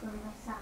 君がさ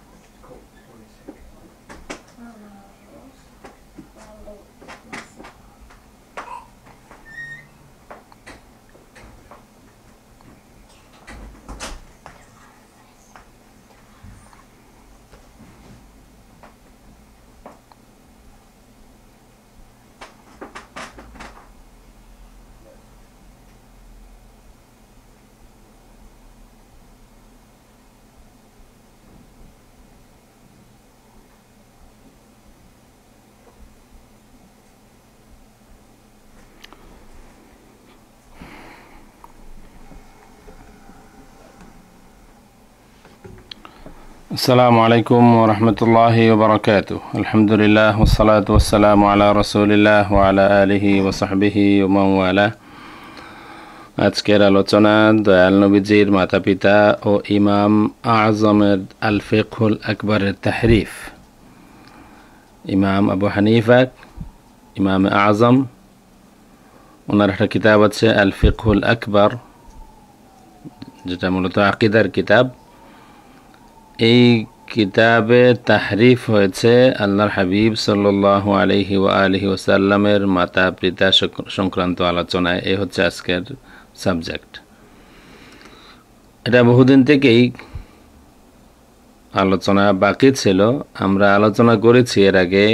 السلام عليكم ورحمة الله وبركاته الحمد لله والصلاة والسلام على رسول الله وعلى آله وصحبه ومن والاه আজকের আলোচনা দয়াল নবীজির মাতা পিতা ও ইমাম আজমের আল ফেকুল আকবরের তাহরিফ ইমাম আবু হানিফা ইমাম আজম ওনার একটা কিতাব আছে আল ফিকুল আকবর যেটা মূলত আকিদার কিতাব এই কিতাবে তাহরিফ হয়েছে আল্লাহর হাবিব সাল্লাহ আলহি ও আলহি ওসাল্লামের মাতা পিতা সংক্রান্ত আলোচনায় এ হচ্ছে আজকের সাবজেক্ট এটা বহুদিন থেকেই আলোচনা বাকি ছিল আমরা আলোচনা করেছি এর আগে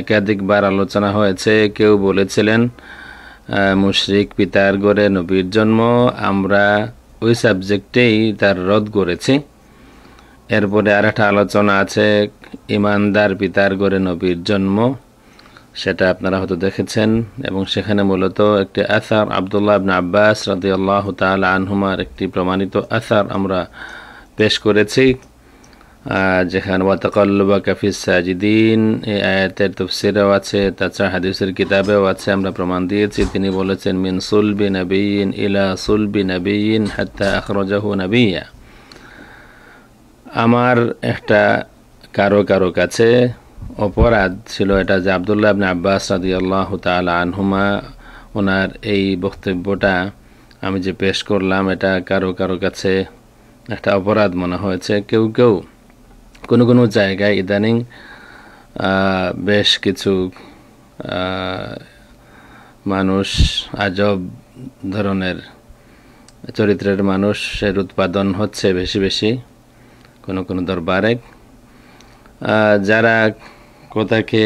একাধিকবার আলোচনা হয়েছে কেউ বলেছিলেন মুশরিক পিতার গড়ে নবীর জন্ম আমরা ওই সাবজেক্টেই তার রদ করেছি এরপরে আর একটা আলোচনা আছে ইমানদার পিতার গড়ে নবীর জন্ম সেটা আপনারা হয়তো দেখেছেন এবং সেখানে মূলত একটি আসার আবদুল্লাহ আবনা আব্বাস রাজি আল্লাহ তাল আনহুমার একটি প্রমাণিত আসার আমরা পেশ করেছি যেখানে ওয়াতাকল্লবা কাফিস সাজিদিন এই আয়াতের তফসিরেও আছে তাছাড়া হাদিসের কিতাবেও আছে আমরা প্রমাণ দিয়েছি তিনি বলেছেন মিন সুলবি নবীন ইলা সুলবি নবীন হাত্তা আখরজাহু নাবিয়া আমার একটা কারো কারো কাছে অপরাধ ছিল এটা যে আবদুল্লাহ আবনে আব্বাস রাদি আল্লাহ তাল আনহুমা ওনার এই বক্তব্যটা আমি যে পেশ করলাম এটা কারো কারো কাছে একটা অপরাধ মনে হয়েছে কেউ কেউ কোনো কোনো জায়গায় ইদানিং বেশ কিছু মানুষ আজব ধরনের চরিত্রের মানুষের উৎপাদন হচ্ছে বেশি বেশি কোনো কোনো দরবারে যারা কথাকে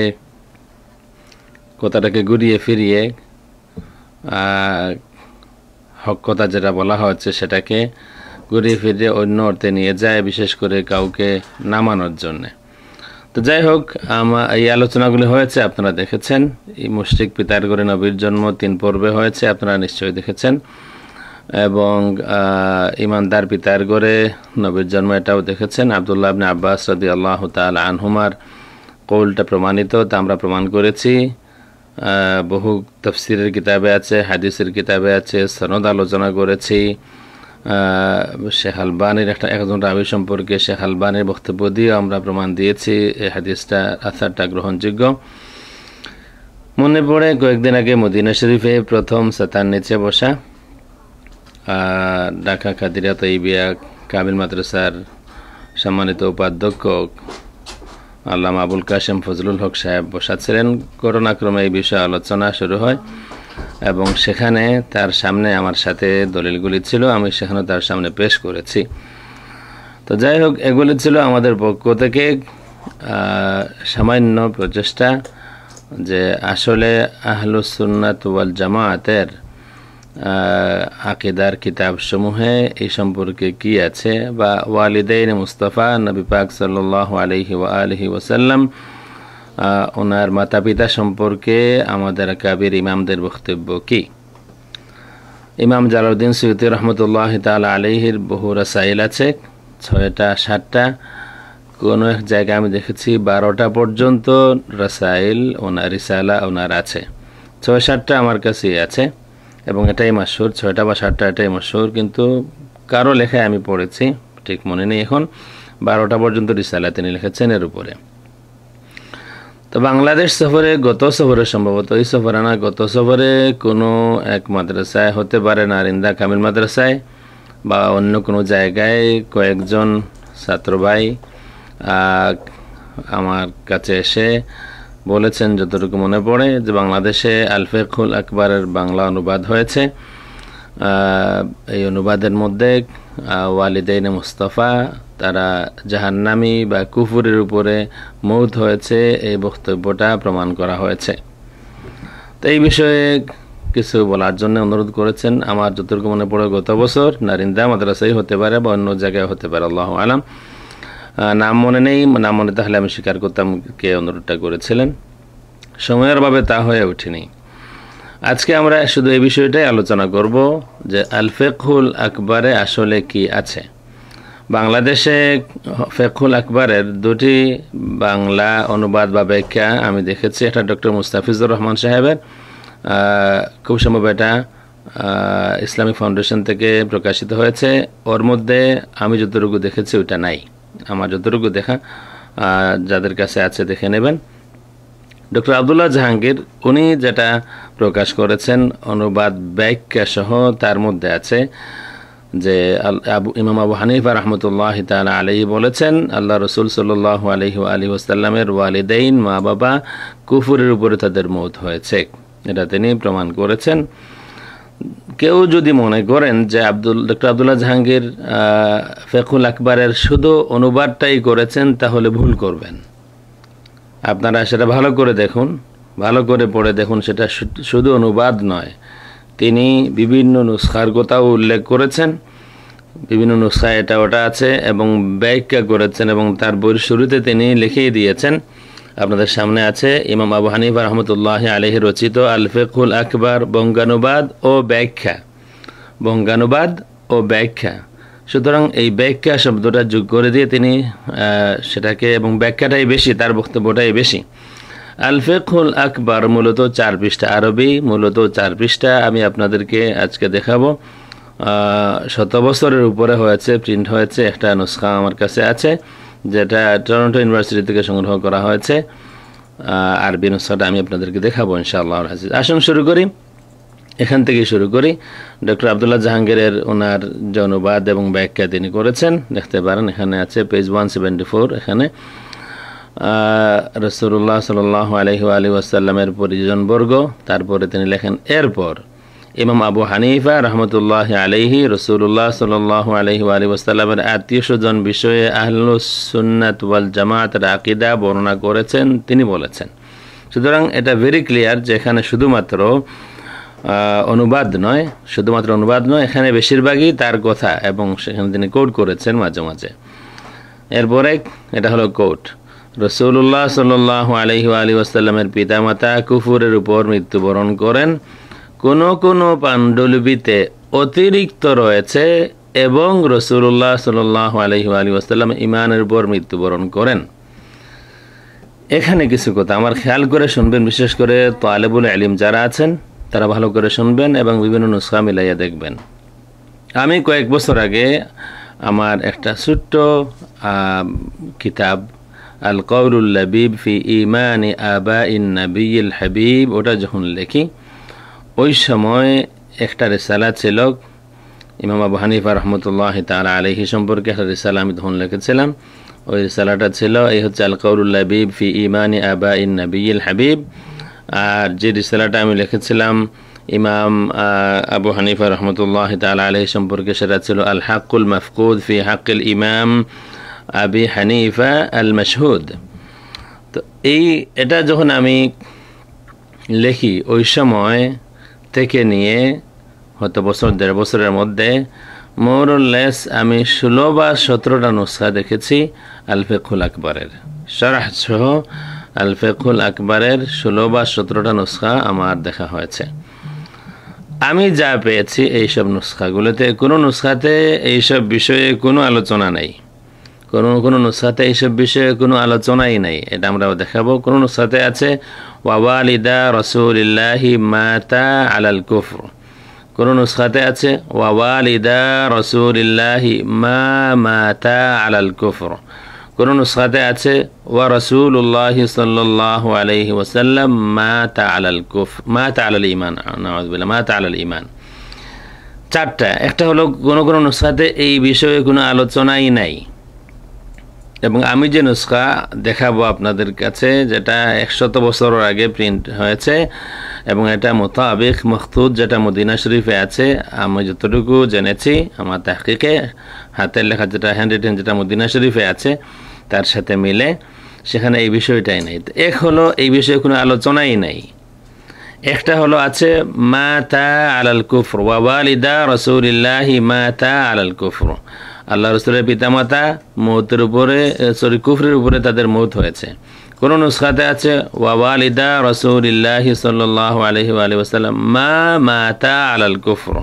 কথাটাকে ঘুরিয়ে ফিরিয়ে হক কথা যেটা বলা হচ্ছে সেটাকে ঘুরিয়ে ফিরিয়ে অন্য অর্থে নিয়ে যায় বিশেষ করে কাউকে নামানোর জন্যে তো যাই হোক আমার এই আলোচনাগুলি হয়েছে আপনারা দেখেছেন এই মুষ্টিক পিতার করে নবীর জন্ম তিন পর্বে হয়েছে আপনারা নিশ্চয়ই দেখেছেন এবং ইমানদার পিতার গড়ে নবীর জন্ম এটাও দেখেছেন আবদুল্লাহ আবনে আব্বাস রদি আল্লাহ তাল আনহুমার কৌলটা প্রমাণিত তা আমরা প্রমাণ করেছি বহু তফসিরের কিতাবে আছে হাদিসের কিতাবে আছে সনদ আলোচনা করেছি শেখ আলবানির একটা একজন রাবি সম্পর্কে শেখ আলবানির বক্তব্য দিয়ে আমরা প্রমাণ দিয়েছি এই হাদিসটা আসারটা গ্রহণযোগ্য মনে পড়ে কয়েকদিন আগে মদিনা শরীফে প্রথম সাতার নিচে বসা ঢাকা খাদিরা বিয়া কামিল মাদ্রাসার সম্মানিত উপাধ্যক্ষ আল্লাম আবুল কাশেম ফজলুল হক সাহেব বসাচ্ছিলেন করোনাক্রমে এই বিষয়ে আলোচনা শুরু হয় এবং সেখানে তার সামনে আমার সাথে দলিলগুলি ছিল আমি সেখানে তার সামনে পেশ করেছি তো যাই হোক এগুলি ছিল আমাদের পক্ষ থেকে সামান্য প্রচেষ্টা যে আসলে আহলুসুন্নাত ওয়াল জামায়াতের আকিদার কিতাবসমূহে এই সম্পর্কে কি আছে বা ওয়ালিদাইন মুস্তফা নবী পাক সাল আলহি আলহি ওসাল্লাম ওনার মাতা পিতা সম্পর্কে আমাদের কাবির ইমামদের বক্তব্য কি ইমাম জালাউদ্দিন সৈয়দ রহমতুল্লাহ তাল আলহির বহু রাসাইল আছে ছয়টা সাতটা কোনো এক জায়গায় আমি দেখেছি বারোটা পর্যন্ত রাসাইল ওনার রিসালা ওনার আছে ছয় সাতটা আমার কাছেই আছে এবং এটাই সুর ছয়টা বা সাতটা এটাই সুর কিন্তু কারো লেখায় আমি পড়েছি ঠিক মনে নেই এখন বারোটা পর্যন্ত রিসালা তিনি লিখেছেন এর উপরে তো বাংলাদেশ সফরে গত সফরে সম্ভবত এই সফরে না গত সফরে কোনো এক মাদ্রাসায় হতে পারে নারিন্দা কামিল মাদ্রাসায় বা অন্য কোনো জায়গায় কয়েকজন ছাত্র ভাই আমার কাছে এসে বলেছেন যতটুকু মনে পড়ে যে বাংলাদেশে আলফেকুল আকবরের বাংলা অনুবাদ হয়েছে এই অনুবাদের মধ্যে ওয়ালিদাইনে মুস্তফা তারা জাহান্নামি বা কুফুরের উপরে মৌত হয়েছে এই বক্তব্যটা প্রমাণ করা হয়েছে তো এই বিষয়ে কিছু বলার জন্য অনুরোধ করেছেন আমার যতটুকু মনে পড়ে গত বছর নারিন্দা মাদ্রাসাই হতে পারে বা অন্য জায়গায় হতে পারে আল্লাহ আলাম নাম মনে নেই নাম মনে তাহলে আমি স্বীকার করতাম কে অনুরোধটা করেছিলেন সময়ের ভাবে তা হয়ে ওঠেনি আজকে আমরা শুধু এই বিষয়টাই আলোচনা করব যে আল ফেকুল আকবরে আসলে কি আছে বাংলাদেশে ফেকুল আকবরের দুটি বাংলা অনুবাদ বা ব্যাখ্যা আমি দেখেছি এটা ডক্টর মুস্তাফিজুর রহমান সাহেবের খুব সম্ভব এটা ইসলামিক ফাউন্ডেশন থেকে প্রকাশিত হয়েছে ওর মধ্যে আমি যতটুকু দেখেছি ওটা নাই আমার যতটুকু দেখা যাদের কাছে আছে দেখে নেবেন ডক্টর আবদুল্লাহ জাহাঙ্গীর উনি যেটা প্রকাশ করেছেন অনুবাদ ব্যাখ্যা সহ তার মধ্যে আছে যে আবু ইমাম আবু হানিফা রহমতুল্লাহ তাল আলী বলেছেন আল্লাহ রসুল সাল্লাহ আলহি আলী ওসাল্লামের ওয়ালিদাইন মা বাবা কুফুরের উপরে তাদের মত হয়েছে এটা তিনি প্রমাণ করেছেন কেউ যদি মনে করেন যে আব্দুল ডক্টর আবদুল্লাহ জাহাঙ্গীর ফেকুল আকবরের শুধু অনুবাদটাই করেছেন তাহলে ভুল করবেন আপনারা সেটা ভালো করে দেখুন ভালো করে পড়ে দেখুন সেটা শুধু অনুবাদ নয় তিনি বিভিন্ন নুসখার কথাও উল্লেখ করেছেন বিভিন্ন নুসখা এটা ওটা আছে এবং ব্যাখ্যা করেছেন এবং তার বইয়ের শুরুতে তিনি লিখিয়ে দিয়েছেন আপনাদের সামনে আছে ইমাম আবু হানিফা রহমতুল্লাহ আলহী রচিত আলফেকুল আকবর বঙ্গানুবাদ ও ব্যাখ্যা বঙ্গানুবাদ ও ব্যাখ্যা সুতরাং এই ব্যাখ্যা শব্দটা যোগ করে দিয়ে তিনি সেটাকে এবং ব্যাখ্যাটাই বেশি তার বক্তব্যটাই বেশি আলফেকুল আকবর মূলত চার পৃষ্ঠা আরবি মূলত চার পৃষ্ঠা আমি আপনাদেরকে আজকে দেখাবো শত বছরের উপরে হয়েছে প্রিন্ট হয়েছে একটা নুসখা আমার কাছে আছে যেটা টরন্টো ইউনিভার্সিটি থেকে সংগ্রহ করা হয়েছে আরবি নুসখাটা আমি আপনাদেরকে দেখাবো ইনশাআল্লাহ হাজিজ আসুন শুরু করি এখান থেকে শুরু করি ডক্টর আবদুল্লাহ জাহাঙ্গীরের ওনার জনবাদ এবং ব্যাখ্যা তিনি করেছেন দেখতে পারেন এখানে আছে পেজ ওয়ান সেভেন্টি ফোর এখানে রসুল্লাহ সাল আলহি আলী ওয়াসাল্লামের পরিজনবর্গ তারপরে তিনি লেখেন এরপর ইমাম আবু হানিফা রহমতুল্লাহ আলহি রসুল্লাহ সাল্লাহ আলহি আলী ওসাল্লামের আত্মীয় স্বজন বিষয়ে আহলুসুন্নাত ওয়াল জামাত রাকিদা বর্ণনা করেছেন তিনি বলেছেন সুতরাং এটা ভেরি ক্লিয়ার যে এখানে শুধুমাত্র অনুবাদ নয় শুধুমাত্র অনুবাদ নয় এখানে বেশিরভাগই তার কথা এবং সেখানে তিনি কোট করেছেন মাঝে মাঝে এরপরে এটা হলো কোট রসুল্লাহ সাল আলহি আলী ওসাল্লামের পিতামাতা কুফুরের উপর মৃত্যুবরণ করেন কোনো কোনো পাণ্ডুলিপিতে অতিরিক্ত রয়েছে এবং রসুল্লাহ সাল্লাহ আলহি ইমানের উপর মৃত্যুবরণ করেন এখানে কিছু কথা আমার খেয়াল করে শুনবেন বিশেষ করে তো আলেবুল আলিম যারা আছেন তারা ভালো করে শুনবেন এবং বিভিন্ন নুসখা মিলাইয়া দেখবেন আমি কয়েক বছর আগে আমার একটা ছোট্ট কিতাব আল কৌরুল্লাবিব ফি ইমান আবা ইন নবী হাবিব ওটা যখন লেখি ওই সময় একটা রেসালা ছিল ইমাম আবু হানিফা রহমতুল্লাহ তালা আলহি সম্পর্কে একটা রেসালা আমি ধন লিখেছিলাম ওই রেসালাটা ছিল এই হচ্ছে আলকাউরুল্লাহ বিব ফি ইমানি আবা ইন নবীল হাবিব আর যে রিসালাটা আমি লিখেছিলাম ইমাম আবু হানিফা রহমতুল্লাহ তালা আলহি সম্পর্কে সেটা ছিল আল হাকুল মাফকুদ ফি হাকুল ইমাম আবি হানিফা আল মাসহুদ তো এই এটা যখন আমি লেখি ওই সময় থেকে নিয়ে হয়তো বছর দেড় বছরের মধ্যে মোর লেস আমি ষোলো বা সতেরোটা নুসখা দেখেছি আলফেকুল আকবরের সরাহ সহ আলফেকুল আকবরের ষোলো বা সতেরোটা নুসখা আমার দেখা হয়েছে আমি যা পেয়েছি এইসব নুসখাগুলোতে কোনো নুসখাতে এইসব বিষয়ে কোনো আলোচনা নেই কোনো কোনো নুসখাতে এইসব বিষয়ে কোনো আলোচনাই নেই এটা আমরাও দেখাবো কোনো নুসখাতে আছে ওয়াওয়ালিদা রসুলিল্লাহি মাতা আলাল কুফর কোনো নুসখাতে আছে ওয়াওয়ালিদা রসুলিল্লাহি মা মাতা আলাল কুফর কোনো নুসখাতে আছে ওয়া রসুল্লাহি সাল্লাহ আলহি ওসাল্লাম মা তা আলাল কুফ মা তা আলাল ইমান নওয়াজবিল্লা মা তা আলাল ইমান চারটা একটা হলো কোনো কোনো নুসখাতে এই বিষয়ে কোনো আলোচনাই নাই এবং আমি যে নুসখা দেখাবো আপনাদের কাছে যেটা একশত বছর আগে প্রিন্ট হয়েছে এবং এটা মোতাবেক মখতুদ যেটা মদিনা শরীফে আছে আমি যতটুকু জেনেছি আমার তাহকিকে হাতের লেখা যেটা হ্যান্ড রিটেন যেটা মদিনা শরীফে আছে তার সাথে মিলে সেখানে এই বিষয়টাই নেই এক হলো এই বিষয়ে কোনো আলোচনাই নেই একটা হলো আছে মা তা আলাল কুফর বাবা আলিদা রসৌল্লাহি মা তা আলাল কুফর আল্লাহ পিতামাতা মৌতের উপরে সরি কুফরের উপরে তাদের মৌত হয়েছে কোন নুসখাতে আছে ওয়ালিদা রসুলিল্লাহি সাল্লাহ আলহি মা মাতা আলাল কুফর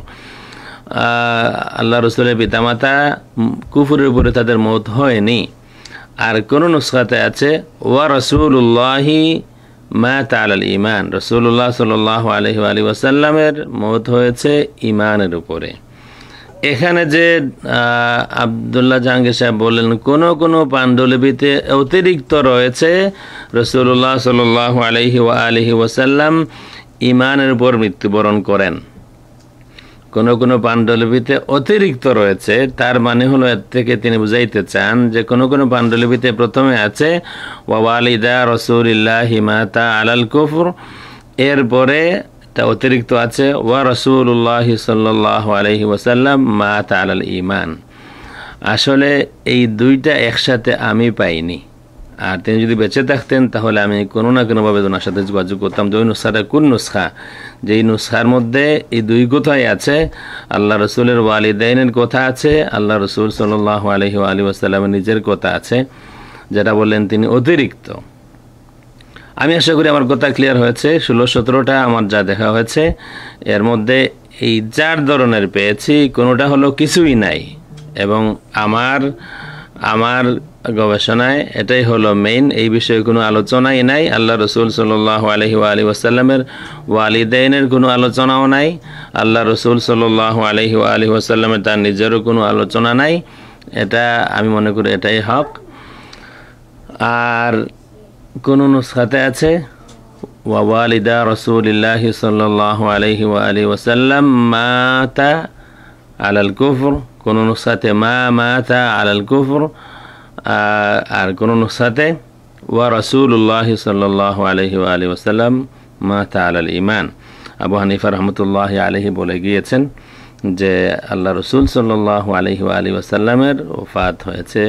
আল্লাহ রসুলের পিতামাতা কুফরের উপরে তাদের মৌত হয়নি আর কোন নুসখাতে আছে ওয়া রসুল্লাহি মাতা আলাল ইমান রসুল্লাহ সাল আলহি আলী ওয়াসাল্লামের মৌত হয়েছে ইমানের উপরে এখানে যে আবদুল্লাহ জাহাঙ্গীর সাহেব বললেন কোন কোনো পাণ্ডুলিপিতে অতিরিক্ত রয়েছে রসুল্লাহ সাল আলহি ও আলহি ওয়াসাল্লাম ইমানের উপর মৃত্যুবরণ করেন কোন কোন পাণ্ডুলিপিতে অতিরিক্ত রয়েছে তার মানে হলো এর থেকে তিনি বুঝাইতে চান যে কোন কোন পাণ্ডুলিপিতে প্রথমে আছে ওয়ালিদা রসুল্লাহ হিমাতা আলাল কফুর এরপরে তা অতিরিক্ত আছে ওয়া রসুল্লাহ সাল্লাহ আলহি ওসাল্লাম মা আল ইমান আসলে এই দুইটা একসাথে আমি পাইনি আর তিনি যদি বেঁচে থাকতেন তাহলে আমি কোনো না কোনোভাবে ওনার সাথে যোগাযোগ করতাম যে ওই নুসখাটা কোন নুসখা যেই নুসখার মধ্যে এই দুই কথাই আছে আল্লাহ রসুলের ওয়ালিদাইনের কথা আছে আল্লাহ রসুল সাল্লাহ আলহি আলী ওসাল্লামের নিজের কথা আছে যেটা বললেন তিনি অতিরিক্ত আমি আশা করি আমার কথা ক্লিয়ার হয়েছে ষোলো সতেরোটা আমার যা দেখা হয়েছে এর মধ্যে এই চার ধরনের পেয়েছি কোনোটা হলো কিছুই নাই এবং আমার আমার গবেষণায় এটাই হলো মেইন এই বিষয়ে কোনো আলোচনাই নাই আল্লাহ রসুল সাল্লাহ আলহি আলী ওসাল্লামের ওয়ালিদাইনের কোনো আলোচনাও নাই আল্লাহ রসুল সাল্লাহ আলহি আলী ওসাল্লামের তার নিজেরও কোনো আলোচনা নাই এটা আমি মনে করি এটাই হক আর কোনো নুসখাতে আছে ওয়ালিদা রসুলিল্লাহি সাল্লাহ আলহি ওসাল্লাম মাতা আলাল কুফর কোনো নুসাতে মা মাতা আলাল কুফর আর কোনো নুসাতে ওয়া রসুল্লাহ সাল্লাহ আলহি আলি ওসাল্লাম মাতা আলাল ইমান আবু হানিফা রহমতুল্লাহ আলহি বলে গিয়েছেন যে আল্লাহ রসুল সাল্লাহ আলহি আলি ওসাল্লামের ওফাত হয়েছে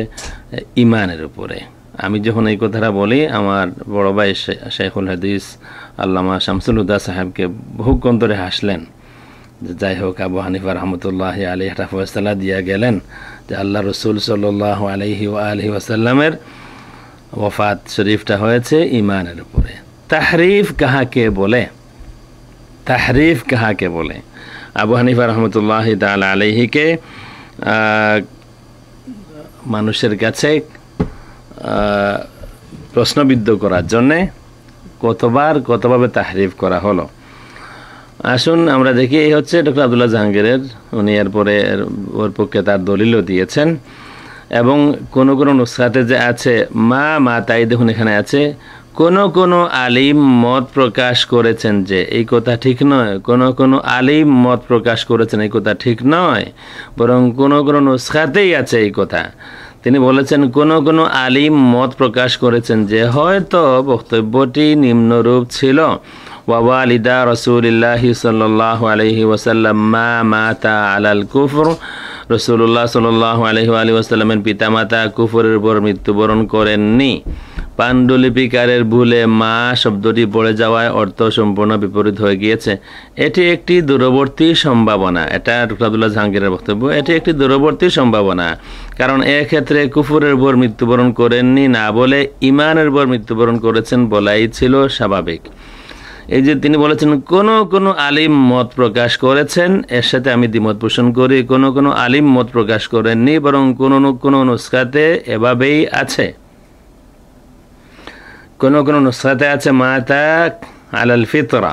ইমানের উপরে আমি যখন এই কথাটা বলি আমার বড় ভাই শেখুল হাদিস আল্লামা শামসুল উদ্দা সাহেবকে বহু ধরে হাসলেন যাই হোক আবু হানিফা রহমতুল্লাহ আলী হাফাজতাল্লাহ দিয়া গেলেন যে আল্লাহ রসুল সল্লাহ আলহি আলহি আসাল্লামের ওফাত শরীফটা হয়েছে ইমানের উপরে তাহরিফ কাহাকে বলে তাহরিফ কাহাকে বলে আবু হানিফা রহমতুল্লাহ তাল আলহিকে মানুষের কাছে প্রশ্নবিদ্ধ করার জন্যে কতবার কতভাবে তাহরিফ করা হলো আসুন আমরা দেখি এই হচ্ছে ডক্টর আবদুল্লাহ জাহাঙ্গীরের উনি এরপরে ওর পক্ষে তার দলিলও দিয়েছেন এবং কোন কোনো নুসখাতে যে আছে মা মা তাই দেখুন এখানে আছে কোন কোন আলিম মত প্রকাশ করেছেন যে এই কথা ঠিক নয় কোন কোন আলিম মত প্রকাশ করেছেন এই কথা ঠিক নয় বরং কোন কোন নুসখাতেই আছে এই কথা তিনি বলেছেন কোন কোন আলিম মত প্রকাশ করেছেন যে হয়তো বক্তব্যটি নিম্নরূপ ছিল ওয়ালিদা রসুলিল্লাহি সাল্লাহ আলহি ওসাল্লাম মা মাতা আলাল কুফর রসুল্লাহ সাল্লাহ আলহি আলী ওসাল্লামের পিতামাতা কুফরের উপর মৃত্যুবরণ করেননি পাণ্ডুলিপিকারের ভুলে মা শব্দটি পড়ে যাওয়ায় অর্থ সম্পূর্ণ বিপরীত হয়ে গিয়েছে এটি একটি দূরবর্তী সম্ভাবনা এটা রুকলাবদুল্লাহ জাহাঙ্গীরের বক্তব্য এটি একটি দূরবর্তী সম্ভাবনা কারণ এক্ষেত্রে কুফুরের উপর মৃত্যুবরণ করেননি না বলে ইমানের উপর মৃত্যুবরণ করেছেন বলাই ছিল স্বাভাবিক এই যে তিনি বলেছেন কোন কোন আলিম মত প্রকাশ করেছেন এর সাথে আমি দ্বিমত পোষণ করি কোন কোন আলিম মত প্রকাশ করেননি বরং কোনো কোনো নুসখাতে এভাবেই আছে কোনো কোনো নুসরাতে আছে মাতাক আলাল ফিতরা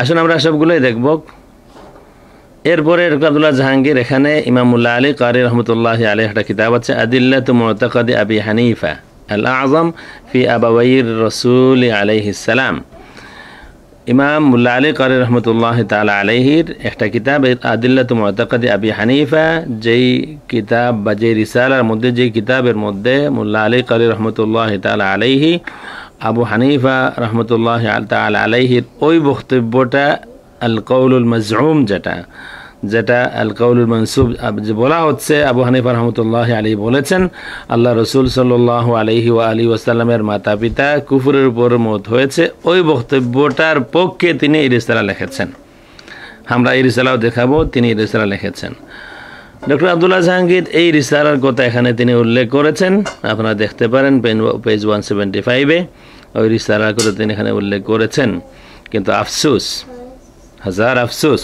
আসুন আমরা সবগুলোই দেখব এরপরে আব্দুল্লাহ জাহাঙ্গীর এখানে ইমামুল্লাহ আলী কারি রহমতুল্লাহ আলী একটা কিতাব আছে আদিল্লা তু মোতাকাদি আবি হানিফা আল আজম ফি আবাবাইর রসুল আলাইহিস সালাম ইমাম মুল্লা আলী করে রহমতুল্লাহ তালা আলহির একটা কিতাব আদিল্লাত মোতাকাদি আবি হানিফা যেই কিতাব বা যেই রিসালার মধ্যে যেই কিতাবের মধ্যে মুল্লা আলী করে রহমতুল্লাহ তালা আলহি আবু হানিফা রহমতুল্লাহ তালা আলহির ওই বক্তব্যটা আল কৌলুল মজরুম যেটা যেটা আল কাউল মনসুব বলা হচ্ছে আবু হানিফা রহমতুল্লাহ আলী বলেছেন আল্লাহ রসুল সাল্লাহ আলহি ও আলী ওসাল্লামের মাতা পিতা কুফুরের উপর মত হয়েছে ওই বক্তব্যটার পক্ষে তিনি ইরিসালা লিখেছেন আমরা এই রিসালাও দেখাবো তিনি রিসালা লিখেছেন ডক্টর আবদুল্লাহ জাহাঙ্গীর এই রিসালার কথা এখানে তিনি উল্লেখ করেছেন আপনারা দেখতে পারেন পেন পেজ ওয়ান সেভেন্টি ফাইভে ওই রিসালার কথা তিনি এখানে উল্লেখ করেছেন কিন্তু আফসুস হাজার আফসুস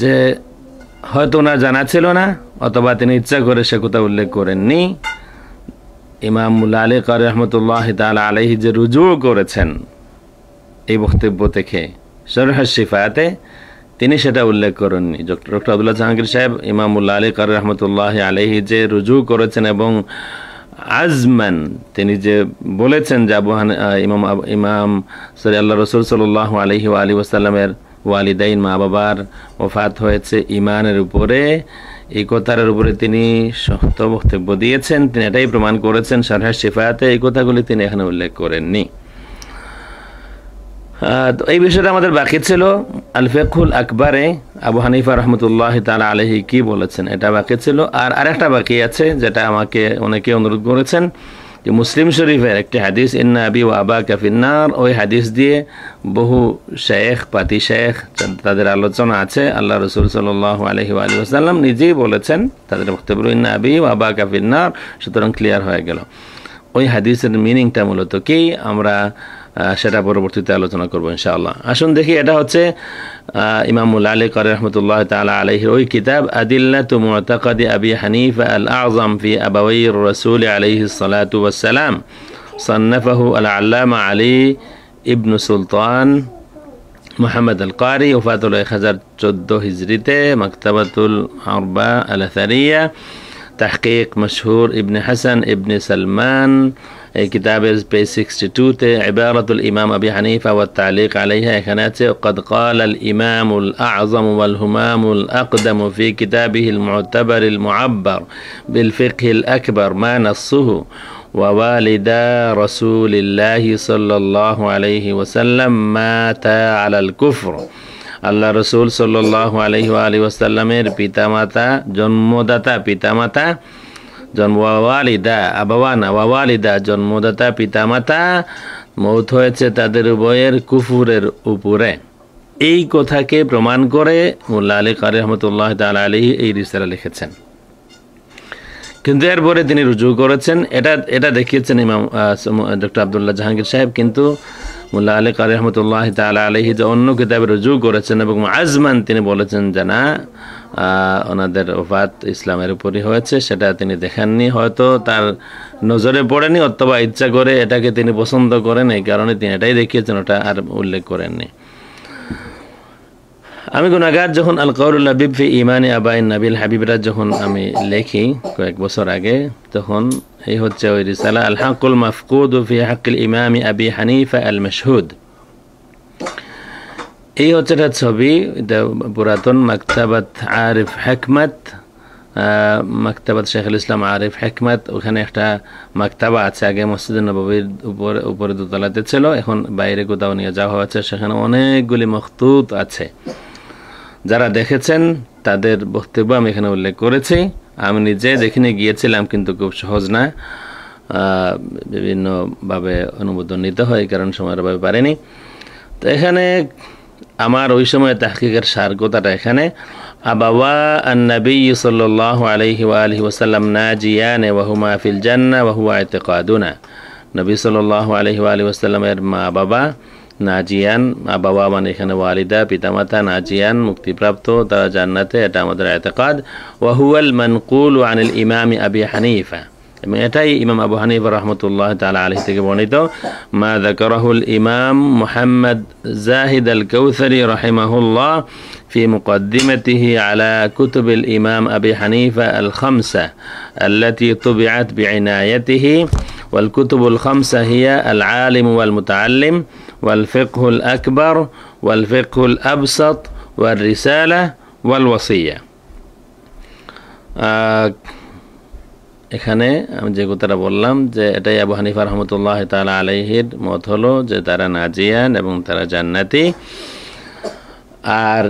যে হয়তো ওনার জানা ছিল না অথবা তিনি ইচ্ছা করে সে কথা উল্লেখ করেননি ইমাম আলী কর রহমতুল্লাহ তাল আলহি যে রুজুও করেছেন এই বক্তব্য থেকে সরহাস তিনি সেটা উল্লেখ করেননি ডক্টর আবদুল্লাহ জাহাঙ্গীর সাহেব ইমামুল্লা আলী কর রহমতুল্লাহ আলহি যে রুজু করেছেন এবং আজমান তিনি যে বলেছেন যে আবু ইমাম ইমাম সরি আল্লাহ রসুল সাল আলহি আলী ওসাল্লামের ওয়ালিদাইন মা বাবার ওফাত হয়েছে ইমানের উপরে একতার উপরে তিনি শক্ত বক্তব্য দিয়েছেন তিনি এটাই প্রমাণ করেছেন সারহার শেফায়াতে এই কথাগুলি তিনি এখানে উল্লেখ করেননি তো এই বিষয়টা আমাদের বাকি ছিল আলফেকুল আকবরে আবু হানিফা রহমতুল্লাহ তালা আলহি কি বলেছেন এটা বাকি ছিল আর আরেকটা বাকি আছে যেটা আমাকে অনেকে অনুরোধ করেছেন যে মুসলিম শরীফের একটি হাদিস ইন্না আবি ও আবা কাফিন্নার ওই হাদিস দিয়ে বহু শেখ পাতি শেখ তাদের আলোচনা আছে আল্লাহ রসুল সাল আলহি আলী নিজেই বলেছেন তাদের বক্তব্য ইন্না আবি ও আবা কাফিন্নার সুতরাং ক্লিয়ার হয়ে গেল ওই হাদিসের মিনিংটা মূলত কি আমরা সেটা পরবর্তীতে আলোচনা করবো ইনশাআল্লাহ আসুন দেখি এটা হচ্ছে ইমামুল আলী কর রহমতুল্লাহ তালা আলহির ওই কিতাব আদিল্লা তুমতাকাদি আবি হানিফ আল আজম ফি আবাই রসুল আলহি সালাতু ওয়াসালাম صنفه العلامة علي ابن سلطان محمد القاري وفاة الله خزر جدو هجرته مكتبة الأربعة الأثرية تحقيق مشهور ابن حسن ابن سلمان آه كتاب بيج 62 عبارة الإمام أبي حنيفة والتعليق عليها إخناته قد قال الإمام الأعظم والهمام الأقدم في كتابه المعتبر المعبر بالفقه الأكبر ما نصه ووالدا رسول الله صلى الله عليه وسلم ماتا على الكفر আল্লাহ রসুল সাল্লাহ আলহি আলী ওয়াসাল্লামের পিতামাতা জন্মদাতা পিতামাতা জন্ম ওয়ালিদা আবাওয়ানা ওয়ালিদা জন্মদাতা পিতামাতা মৌত হয়েছে তাদের উভয়ের কুফুরের উপরে এই কথাকে প্রমাণ করে মোল্লা আলী কার রহমতুল্লাহ তাল আলী এই রিসারা লিখেছেন কিন্তু এরপরে তিনি রুজু করেছেন এটা এটা দেখিয়েছেন ইমাম ডক্টর আবদুল্লাহ জাহাঙ্গীর সাহেব কিন্তু মোল্লা আলী কার রহমতুল্লাহ তাল আলহী যে অন্য কিতাবে রুজু করেছেন এবং আজমান তিনি বলেছেন যে না ওনাদের ওফাত ইসলামের উপরই হয়েছে সেটা তিনি দেখাননি হয়তো তার নজরে পড়েনি অথবা ইচ্ছা করে এটাকে তিনি পছন্দ করেন এই কারণে তিনি এটাই দেখিয়েছেন ওটা আর উল্লেখ করেননি আমি গুনাগার যখন আল নাবিব ফি ইমানি আবাই নাবিল হাবিবরা যখন আমি লেখি কয়েক বছর আগে তখন এই হচ্ছে ওই রিসালা আল হাকুল মাফকুদ ফি হাকিল ইমামি আবি হানিফা আল মশহুদ এই হচ্ছে একটা ছবি পুরাতন মাকতাবাত আরিফ হেকমাত মাকতাবাত শেখুল ইসলাম আরিফ হেকমাত ওখানে একটা মাকতাবা আছে আগে মসজিদ নবাবীর উপরে উপরে দোতলাতে ছিল এখন বাইরে কোথাও নিয়ে যাওয়া হয়েছে সেখানে অনেকগুলি মখতুত আছে যারা দেখেছেন তাদের বক্তব্য আমি এখানে উল্লেখ করেছি আমি নিজে যেখানে গিয়েছিলাম কিন্তু খুব সহজ না বিভিন্নভাবে অনুমোদন নিতে হয় কারণ সময়ের ভাবে পারেনি তো এখানে আমার ওই সময় তাহকিকের সার কথাটা এখানে আবাওয়া আন্নাবি সাল্লাহ আলহি আলহি ওসাল্লাম না জিয়ানে ওয়াহুমা ফিল জান্না ওয়াহুয়া এতে কাদুনা নবী সাল্লাহ আলহি আলহি ওসাল্লামের মা বাবা নাজিয়ান মা বাবা মানে এখানে ওয়ালিদা পিতামাতা নাজিয়ান মুক্তিপ্রাপ্ত তারা জান্নাতে এটা আমাদের এতেকাদ ওয়াহুয়াল মানকুল ওয়ানিল ইমামি আবি হানিফা এবং এটাই ইমাম আবু হানিফ রহমতুল্লাহ তালা عليه থেকে বর্ণিত ما ذكره ইমাম মোহাম্মদ জাহিদ আল কৌসারি রহেমাহুল্লাহ في مقدمته على كتب الإمام أبي حنيفة الخمسة التي طبعت بعنايته والكتب الخمسة هي العالم والمتعلم والفقه الأكبر والفقه الأبسط والرسالة والوصية آه এখানে আমি যে কথাটা বললাম যে এটাই আবু হানিফা রহমতুল্লাহ তালা আলহির মত হলো যে তারা নাজিয়ান এবং তারা জান্নাতি আর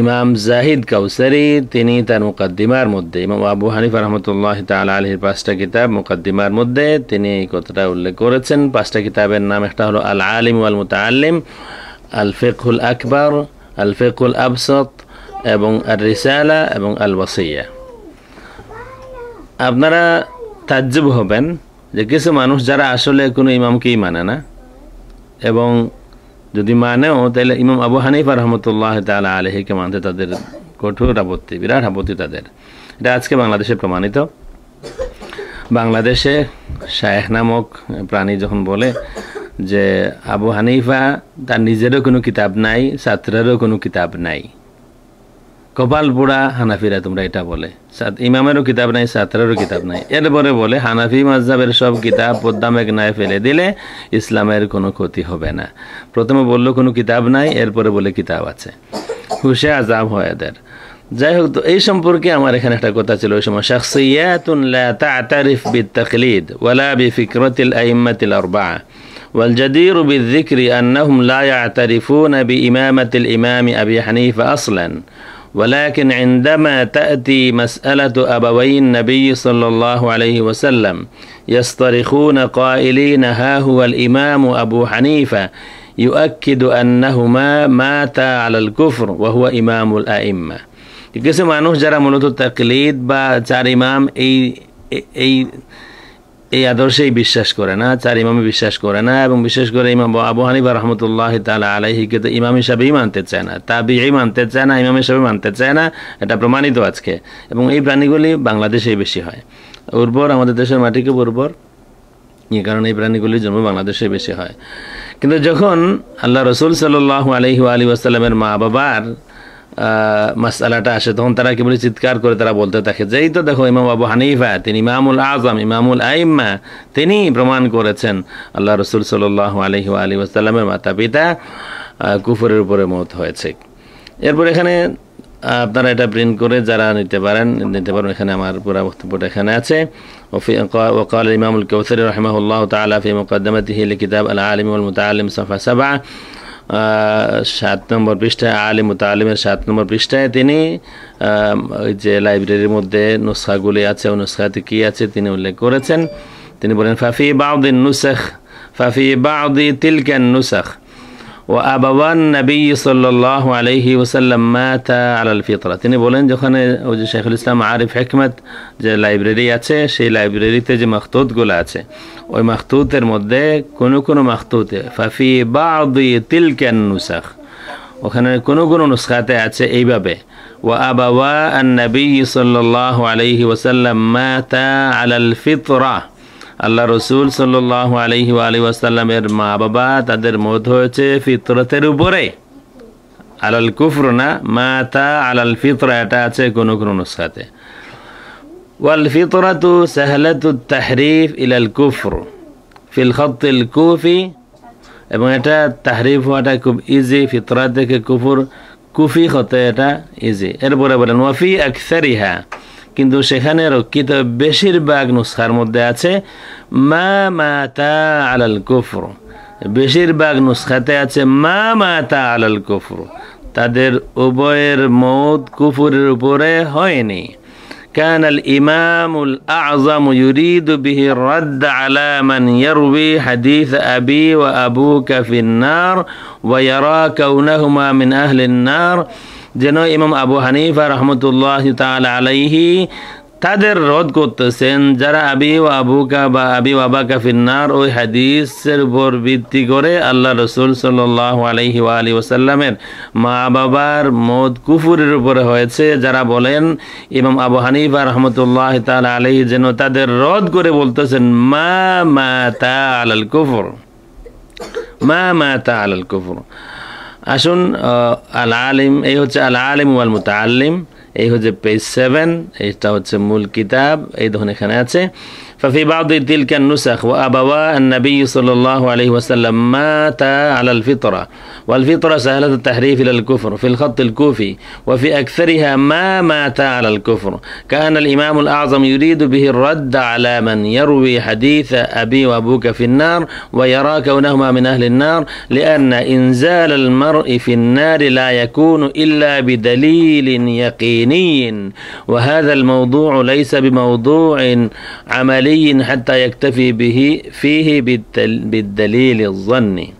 ইমাম জাহিদ কাউসারি তিনি তার মুকদ্দিমার মধ্যে ইমাম আবু হানিফা রহমতুল্লাহ তাল আলহির পাঁচটা কিতাব মুকদ্দিমার মধ্যে তিনি এই কথাটা উল্লেখ করেছেন পাঁচটা কিতাবের নাম একটা হলো আল আলিম আল মুতা আলিম আল ফেকুল আকবর আল ফেকুল আবসত এবং আর রিসালা এবং আল ওয়াসিয়া আপনারা তাজ্জব হবেন যে কিছু মানুষ যারা আসলে কোনো ইমামকেই মানে না এবং যদি মানেও তাহলে ইমাম আবু হানিফা রহমতুল্লাহ তাল আলহীকে মানতে তাদের কঠোর আপত্তি বিরাট আপত্তি তাদের এটা আজকে বাংলাদেশে প্রমাণিত বাংলাদেশে শায়েখ নামক প্রাণী যখন বলে যে আবু হানিফা তার নিজেরও কোনো কিতাব নাই ছাত্রেরও কোনো কিতাব নাই কপাল বুড়া হানাফিরা তোমরা এটা বলে ইমামেরও কিতাব নাই ছাত্রেরও কিতাব নাই এরপরে বলে হানাফি মাজাবের সব কিতাব পদ্মামেক নাই ফেলে দিলে ইসলামের কোনো ক্ষতি হবে না প্রথমে বললো কোনো কিতাব নাই এরপরে বলে কিতাব আছে হুশে আজাব হয় এদের যাই হোক তো এই সম্পর্কে আমার এখানে একটা কথা ছিল ওই সময় শাখসিয়াতুন লা তাতারিফ বিতাকলিদ ওয়ালা বিফিকরাতিল আইম্মাতিল আরবা والجدير بالذكر أنهم لا يعترفون بإمامة الإمام أبي حنيفة أصلاً ولكن عندما تأتي مسألة أبوي النبي صلى الله عليه وسلم يصطرخون قائلين ها هو الإمام أبو حنيفة يؤكد أنهما ماتا على الكفر وهو إمام الأئمة কিছু মানুষ যারা মূলত التقليد বা চার إي إي أي এই আদর্শেই বিশ্বাস করে না চার ইমামে বিশ্বাস করে না এবং বিশেষ করে ইমাম আবু হানিবা রহমতুল্লাহ তালা আলাইহিকে তো ইমাম হিসাবেই মানতে চায় না তা বিয়েই মানতে চায় না ইমাম হিসাবে মানতে চায় না এটা প্রমাণিত আজকে এবং এই প্রাণীগুলি বাংলাদেশেই বেশি হয় উর্বর আমাদের দেশের মাটি খুব উর্বর এই কারণে এই প্রাণীগুলির জন্ম বাংলাদেশে বেশি হয় কিন্তু যখন আল্লাহ রসুল সাল্লাহ আলহি আলী আসাল্লামের মা বাবার মাসালাটা আসে তখন তারা বলে চিৎকার করে তারা বলতে থাকে যে এই তো দেখো ইমাম আবু হানিফা তিনি ইমামুল আজম ইমামুল আইম্মা তিনি প্রমাণ করেছেন আল্লাহ রসুল সাল আলহি আলী আসসালামের মাতা পিতা কুফরের উপরে মত হয়েছে এরপর এখানে আপনারা এটা প্রিন্ট করে যারা নিতে পারেন নিতে পারেন এখানে আমার পুরা বক্তব্যটা এখানে আছে وقال الإمام الكوثري رحمه তালাফি تعالى في مقدمته لكتاب মুতা আলিম সফা সাবা সাত নম্বর পৃষ্ঠায় আলিম তালিমের সাত নম্বর পৃষ্ঠায় তিনি ওই যে লাইব্রেরির মধ্যে নুসখাগুলি আছে ওই নুসখাতে কী আছে তিনি উল্লেখ করেছেন তিনি বলেন ফাফি বাউদ্দিন নুসাখ ফাফি বাউদ্দি তিলকেন নুসাখ আবাবা নবী সাল্লাহ আলহি ওসাল্লামাতা আল ফিতরা তিনি বলেন যখন ওই যে শেখুল ইসলাম আরিফ হেকমত যে লাইব্রেরি আছে সেই লাইব্রেরিতে যে মাখতুতগুলো আছে ওই মাখতুতের মধ্যে কোনো কোনো মাখতুতে ফাফি বা তিল ক্যান নুসাখ ওখানে কোনো কোনো নুসখাতে আছে এইভাবে ও আবাবা নবী সাল্লাহ আলহি তা আলাল ফিতরা আল্লাহ রসুল সাল্লাহ আলহি আলী আসাল্লামের মা বাবা তাদের মত হয়েছে ফিতরতের উপরে আলাল কুফরনা মা তা আলাল ফিতরা এটা আছে কোনো কোনো নুসখাতে ওয়াল ফিতরা তু সাহলাত তাহরিফ ইলাল কুফর ফিল খতিল কুফি এবং এটা তাহরিফ হওয়াটা খুব ইজি ফিতরা থেকে কুফুর কুফি হতে এটা ইজি এরপরে বলেন ওয়াফি আকসারিহা কিন্তু সেখানে রক্ষিত বেশিরভাগ নুসখার মধ্যে আছে মা মাতা আলাল কুফর বেশিরভাগ নুসখাতে আছে মা মাতা আলাল কুফর তাদের উভয়ের মত কুফুরের উপরে হয়নি كان الإمام الأعظم يريد به الرد على من يروي حديث أبي وأبوك في النار ويرى كونهما من أهل النار যেন ইমাম আবু হানিফা রহমতুল্লাহ তাল আলাইহি তাদের রদ করতেছেন যারা আবি ও আবুকা বা আবি আবাকা ফিন্নার ওই হাদিসের উপর ভিত্তি করে আল্লাহ রসুল সাল আলহি আলি ওসাল্লামের মা বাবার মদ কুফুরের উপরে হয়েছে যারা বলেন ইমাম আবু হানিফা রহমতুল্লাহ তাল আলহি যেন তাদের রদ করে বলতেছেন মা মা তা আলাল কুফুর মা মা তা আলাল কুফুর আসুন আল আলিম এই হচ্ছে আল আলিম ওয়াল মুতা আলিম এই হচ্ছে পেজ সেভেন এইটা হচ্ছে মূল কিতাব এই ধরুন এখানে আছে ففي بعض تلك النسخ وأبوا النبي صلى الله عليه وسلم ماتا على الفطرة والفطرة سهلة التحريف إلى الكفر في الخط الكوفي وفي أكثرها ما مات على الكفر كان الإمام الأعظم يريد به الرد على من يروي حديث أبي وأبوك في النار ويرى كونهما من أهل النار لأن إنزال المرء في النار لا يكون إلا بدليل يقيني وهذا الموضوع ليس بموضوع عملي علي حتى يكتفي به فيه بالدليل الظني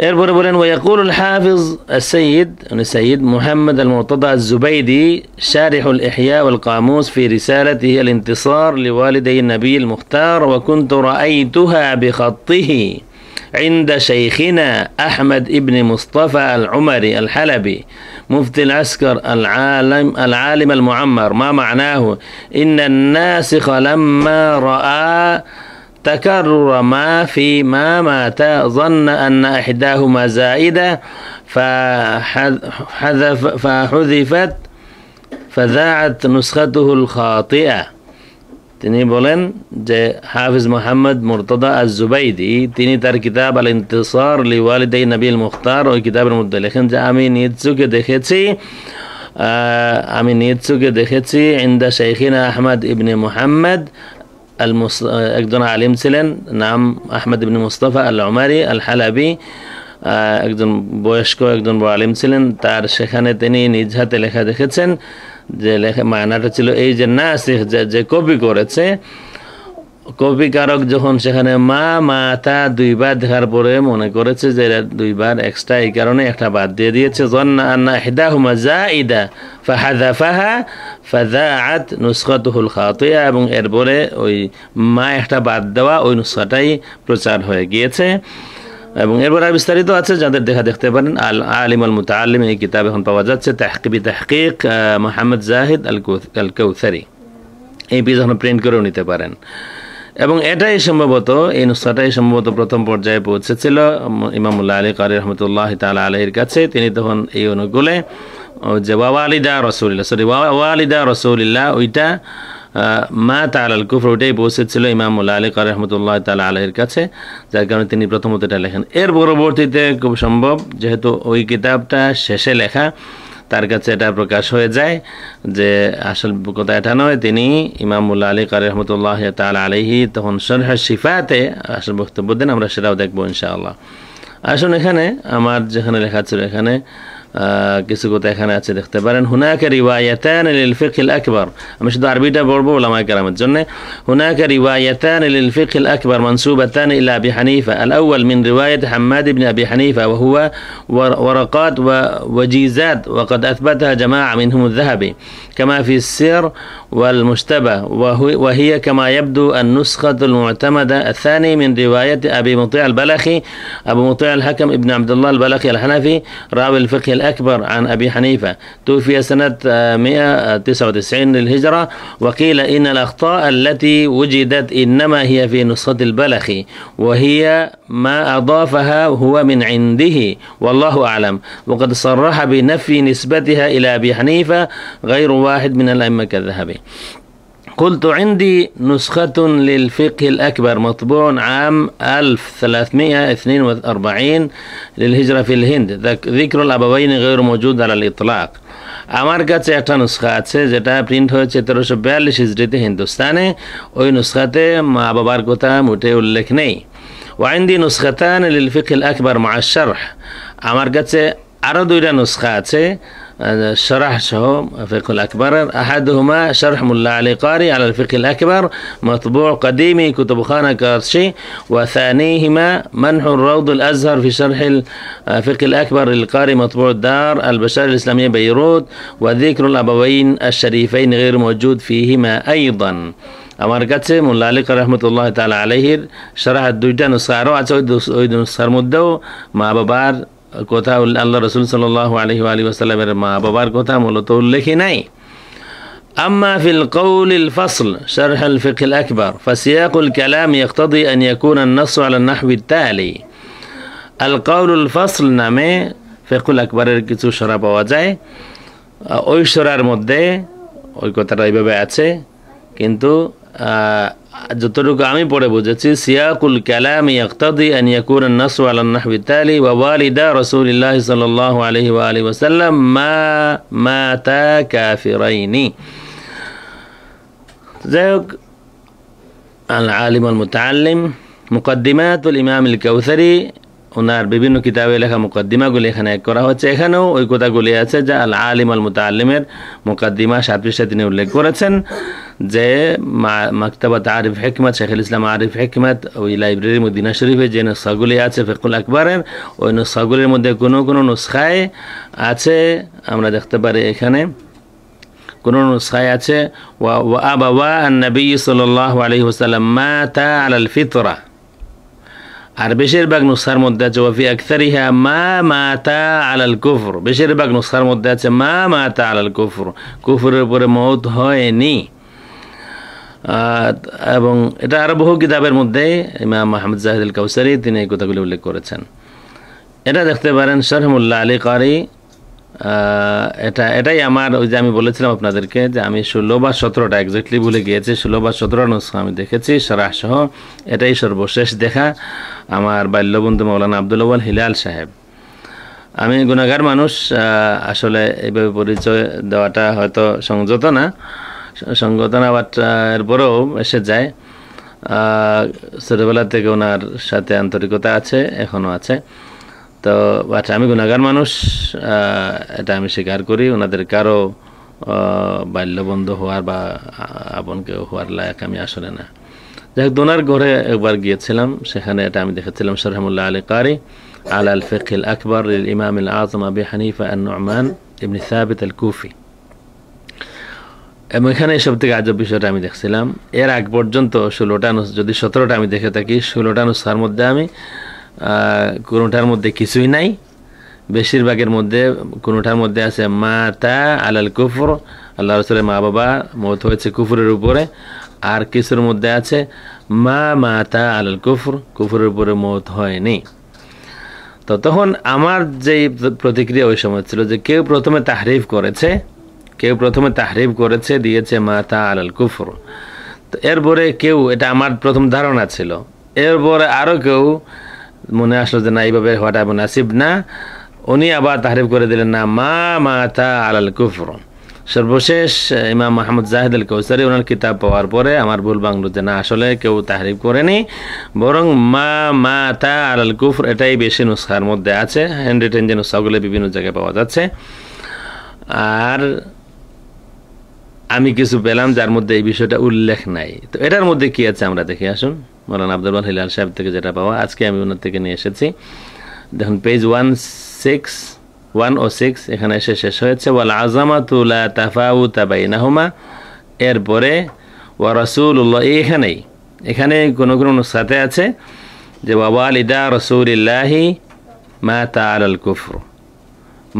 إيه، ويقول الحافظ السيد يعني السيد محمد المرتضى الزبيدي شارح الإحياء والقاموس في رسالته الانتصار لوالدي النبي المختار وكنت رأيتها بخطه عند شيخنا أحمد ابن مصطفى العمري الحلبي مفتي العسكر العالم العالم المعمر ما معناه إن الناسخ لما رأى تكرر ما في ما مات ظن أن إحداهما زائدة فحذف فحذفت فذاعت نسخته الخاطئة তিনি বলেন যে হাফিজ মোহাম্মদ মুরতদা আজ জুবাইদি তিনি তার কিতাব আল ইন্তসর লিওয়ালিদাই নবীল মুখতার ওই কিতাবের মধ্যে লেখেন যে আমি নিজুকে দেখেছি আমি নিজুকে দেখেছি ইন্দা শেখিন আহমদ ইবনে মুহাম্মদ আল মুস একজন আলিম ছিলেন নাম আহমদ ইবনে মুস্তফা আল ওমারি আল হালাবি একজন বয়স্ক একজন বড় আলিম ছিলেন তার সেখানে তিনি নিজ হাতে লেখা দেখেছেন যে লেখা মায়নাটা ছিল এই যে না শেখ যে কপি করেছে কপিকারক যখন সেখানে মা মাথা দুইবার দেখার পরে মনে করেছে যে দুইবার এক্সট্রা এই কারণে একটা বাদ দিয়ে দিয়েছে জন্না হেদা হুমা যা ইদা ফাহাদা ফাহা ফাদা আত নুসখাতুহুল খাতিয়া এবং এরপরে ওই মা একটা বাদ দেওয়া ওই নুসখাটাই প্রচার হয়ে গিয়েছে এবং এরপর আর বিস্তারিত আছে যাদের দেখা দেখতে পারেন আল আলিম আল মুতা আলিম এই কিতাব এখন পাওয়া যাচ্ছে তাহকিবি তাহকিক মোহাম্মদ জাহিদ আল আল কৌসারি এই পেজ এখন প্রিন্ট করেও নিতে পারেন এবং এটাই সম্ভবত এই নুসাটাই সম্ভবত প্রথম পর্যায়ে পৌঁছেছিল ইমামুল্লাহ আলী কারি রহমতুল্লাহ তাল আলহীর কাছে তিনি তখন এই অনুকূলে যে আলিদা রসুলিল্লাহ সরি ওয়া ওয়ালিদা রসুলিল্লাহ ওইটা মা তালাল কুফর ওটাই ছিল ইমামুল আলী কর রহমতুল্লাহ তালা আলহের কাছে যার কারণে তিনি প্রথমত এটা লেখেন এর পরবর্তীতে খুব সম্ভব যেহেতু ওই কিতাবটা শেষে লেখা তার কাছে এটা প্রকাশ হয়ে যায় যে আসল কথা এটা নয় তিনি ইমামুল্লা আলী কার রহমতুল্লাহ তাল আলহি তখন সরহা শিফাতে আসল বক্তব্য দেন আমরা সেটাও দেখবো ইনশাআল্লাহ আসুন এখানে আমার যেখানে লেখা ছিল এখানে كيسو آه، كو تيخانا اتشي دخت بارن هناك روايتان للفقه الأكبر مش دار بيدا بوربو لما كرام الجنة هناك روايتان للفقه الأكبر منسوبتان إلى أبي حنيفة الأول من رواية حماد بن أبي حنيفة وهو ورقات وجيزات وقد أثبتها جماعة منهم الذهبي كما في السير والمشتبه وهي كما يبدو النسخة المعتمدة الثانية من رواية أبي مطيع البلخي أبو مطيع الحكم ابن عبد الله البلخي الحنفي راوي الفقه الأكبر عن أبي حنيفة توفي سنة 199 آه، للهجرة وقيل إن الأخطاء التي وجدت إنما هي في نسخة البلخي وهي ما أضافها هو من عنده والله أعلم وقد صرح بنفي نسبتها إلى أبي حنيفة غير واحد من الأئمة كالذهبي قلت عندي نسخة للفقه الأكبر مطبوع عام 1342 للهجرة في الهند ذكر الأبوين غير موجود على الإطلاق আমার কাছে একটা নুসখা আছে যেটা প্রিন্ট হয়েছে তেরোশো বিয়াল্লিশ হিজড়িতে হিন্দুস্তানে ওই নুসখাতে মা বাবার কথা মোটে উল্লেখ নেই ওয়াইন্দি নুসখাতান লিল ফিকিল আকবর মা আমার কাছে আরও দুইটা নুসখা আছে شرح شهم الفقه الأكبر أحدهما شرح ملا علي قاري على الفقه الأكبر مطبوع قديم خانة كارتشي وثانيهما منح الروض الأزهر في شرح الفقه الأكبر للقاري مطبوع الدار البشار الإسلامية بيروت وذكر الأبوين الشريفين غير موجود فيهما أيضا আমার কাছে মোল্লা আলী রহমতুল্লাহ তালা আলহির সারাহাত দুইটা নুসখা আরও আছে ওই ওই নুসখার মধ্যেও মা বাবার কথা আল্লাহ রসুল সাল আলহি আলী আসাল্লামের মা বাবার কথা মূলত উল্লেখই নাই أما في القول الفصل شرح الفقه الأكبر فسياق الكلام يقتضي أن يكون النص على النحو التالي القول الفصل نامه فقه الأكبر কিছু শরা পাওয়া যায় ওই শরার মধ্যে ওই কথাটা এইভাবে আছে কিন্তু যতটুকু আমি পড়ে বুঝেছি সিয়াকুল কালাম ইয়াক্তাদি আন ইয়াকুন النص على النحو التالي ووالدا رسول الله صلى الله عليه واله وسلم ما ماتا كافرين যাই হোক العالم المتعلم مقدمات الإمام الكوثري ওনার বিভিন্ন কিতাবে লেখা মুকদ্দিমাগুলি এখানে এক করা হচ্ছে এখানেও ওই কথাগুলি আছে যা আল আলিম আল মুতা আলিমের মুকদ্দিমা সাত পৃষ্ঠায় তিনি উল্লেখ করেছেন যে মাকতাবাত আরিফ হেকমত শেখুল ইসলাম আরিফ হেকমত ওই লাইব্রেরি মদিনা শরীফে যে নুসখাগুলি আছে ফেকুল আকবরের ওই নুসখাগুলির মধ্যে কোনো কোনো নুসখায় আছে আমরা দেখতে পারি এখানে কোন নুসখায় আছে ওয়া ওয়া আবা ওয়া নবী সাল্লাল্লাহু আলাইহি ওয়াসাল্লাম মাতা আলাল ফিতরা আর বেশিরভাগ নুসার মধ্যে আছে ওয়াফি হা মা মাতা আলাল কুফর বেশিরভাগ নুসার মধ্যে আছে মা মাতা আলাল কুফর কুফরের উপরে মত হয়নি এবং এটা আরও বহু কিতাবের মধ্যে ইমাম মাহমুদ জাহিদুল কাউসারি তিনি এই কথাগুলি উল্লেখ করেছেন এটা দেখতে পারেন শরহমুল্লাহ আলী কারি এটা এটাই আমার ওই যে আমি বলেছিলাম আপনাদেরকে যে আমি ষোলো বা সতেরোটা একজাক্টলি ভুলে গিয়েছি ষোলো বা সতেরো নুসখা আমি দেখেছি সরাসহ এটাই সর্বশেষ দেখা আমার বাল্যবন্ধু মৌলানা আবদুল আবাল হিলাল সাহেব আমি গুণাগার মানুষ আসলে এইভাবে পরিচয় দেওয়াটা হয়তো সংযত না সংযত না বাট এরপরেও এসে যায় ছোটোবেলা থেকে ওনার সাথে আন্তরিকতা আছে এখনও আছে তো আচ্ছা আমি গুণাগার মানুষ এটা আমি স্বীকার করি ওনাদের কারো বাল্যবন্ধ হওয়ার বা কেউ হওয়ার লায়ক আমি আসলে না যাই হোক দোনার ঘরে একবার গিয়েছিলাম সেখানে এটা আমি দেখেছিলাম সরহামুল্লাহ আলী কারি আল আল ফেকিল আকবর ইমাম আল আজম আবি হানিফা আন নোমান ইবনি সাবিত আল কুফি এবং এখানে এসব থেকে আজব বিষয়টা আমি দেখছিলাম এর আগ পর্যন্ত ষোলোটা যদি সতেরোটা আমি দেখে থাকি ষোলোটা নুসার মধ্যে আমি কোনোটার মধ্যে কিছুই নাই বেশিরভাগের মধ্যে কোনোটার মধ্যে আছে মাতা আলাল কুফর আল্লাহ রসুলের মা বাবা মত হয়েছে কুফুরের উপরে আর কিছুর মধ্যে আছে মা মাতা আলাল কুফর কুফুরের উপরে মত হয়নি তো তখন আমার যেই প্রতিক্রিয়া ওই সময় ছিল যে কেউ প্রথমে তাহরিফ করেছে কেউ প্রথমে তাহরিফ করেছে দিয়েছে মাতা আলাল কুফর তো এরপরে কেউ এটা আমার প্রথম ধারণা ছিল এরপরে আরও কেউ মনে আসলো যে না এইভাবে হওয়াটা মুনাসিব না উনি আবার তাহরিফ করে দিলেন না মা মাথা আলাল কুফর সর্বশেষ ইমাম মাহমুদ জাহেদ আল কৌসারি ওনার কিতাব পাওয়ার পরে আমার ভুল যে না আসলে কেউ তাহরিফ করেনি বরং মা মা তা আলাল কুফর এটাই বেশি নুসখার মধ্যে আছে হ্যান্ড রিটেন যে নুসখাগুলো বিভিন্ন জায়গায় পাওয়া যাচ্ছে আর আমি কিছু পেলাম যার মধ্যে এই বিষয়টা উল্লেখ নাই তো এটার মধ্যে কি আছে আমরা দেখে আসুন মৌলানা আব্দুল হিলাল সাহেব থেকে যেটা পাওয়া আজকে আমি ওনার থেকে নিয়ে এসেছি দেখুন পেজ ওয়ান সিক্স ওয়ান ও সিক্স এখানে এসে শেষ হয়েছে ওয়াল আজামাতুলা তাফাউ তাবাই নাহুমা এরপরে ওয়া রসুল্লাহ এখানেই এখানে কোনো কোনো সাথে আছে যে ওয়ালিদা রসুলিল্লাহি মা তা আল কুফর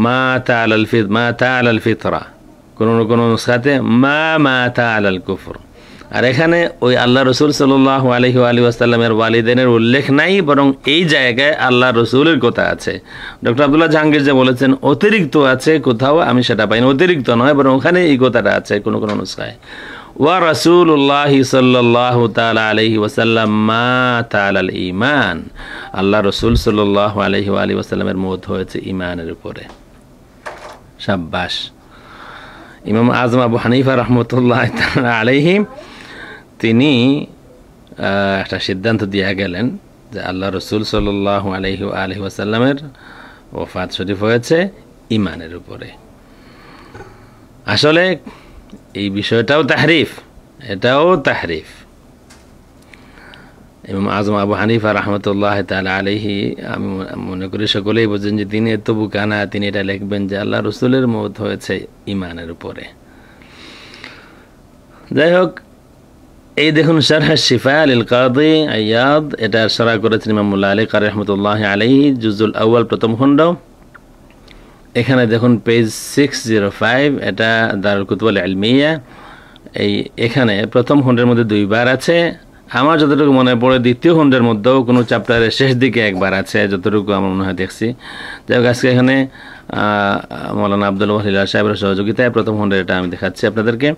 মা তা আল ফিত মা তা আল ফিতরা কোনো কোনো সাথে মা মা তা আল কুফর আর এখানে ওই আল্লাহ রসুল সাল্লাহ আলহি আলী আসাল্লামের ওয়ালিদেনের উল্লেখ নাই বরং এই জায়গায় আল্লাহ রসুলের কথা আছে ডক্টর আবদুল্লাহ জাহাঙ্গীর যে বলেছেন অতিরিক্ত আছে কোথাও আমি সেটা পাইনি অতিরিক্ত নয় বরং ওখানে এই কথাটা আছে কোনো কোনো নুসখায় ওয়া উল্লাহি সাল্লাহ তাল আলহি ওসাল্লাম মা তাল আল ইমান আল্লাহ রসুল সাল্লাহ আলহি আলী ওসাল্লামের মত হয়েছে ইমানের উপরে সাব্বাস ইমাম আজম আবু হানিফা রহমতুল্লাহ আলহিম তিনি একটা সিদ্ধান্ত দিয়া গেলেন যে আল্লাহ রসুল সাল্লাহ আলহি আলহি আসাল্লামের ওফাত শরীফ হয়েছে ইমানের উপরে আসলে এই বিষয়টাও তাহরিফ এটাও তাহরিফ এবং আজম আবু হানিফ আর রহমতুল্লাহ তাল আলহি আমি মনে করি সকলেই বোঝেন যে তিনি এত বুকানা তিনি এটা লিখবেন যে আল্লাহ রসুলের মত হয়েছে ইমানের উপরে যাই হোক এই দেখুন স্যার শিফা আলিল কাদি আয়াদ এটা সারা করেছেন ইমামুল্লা আলী কার রহমতুল্লাহ আলী জুজুল আউয়াল প্রথম খণ্ড এখানে দেখুন পেজ সিক্স জিরো ফাইভ এটা দারুল কুতুয়াল আলমিয়া এই এখানে প্রথম খণ্ডের মধ্যে দুইবার আছে আমার যতটুকু মনে পড়ে দ্বিতীয় খণ্ডের মধ্যেও কোনো চ্যাপ্টারের শেষ দিকে একবার আছে যতটুকু আমার মনে হয় দেখছি যাই হোক আজকে এখানে মৌলানা আব্দুল ওয়াহিল্লা সাহেবের সহযোগিতায় প্রথম খণ্ডের এটা আমি দেখাচ্ছি আপনাদেরকে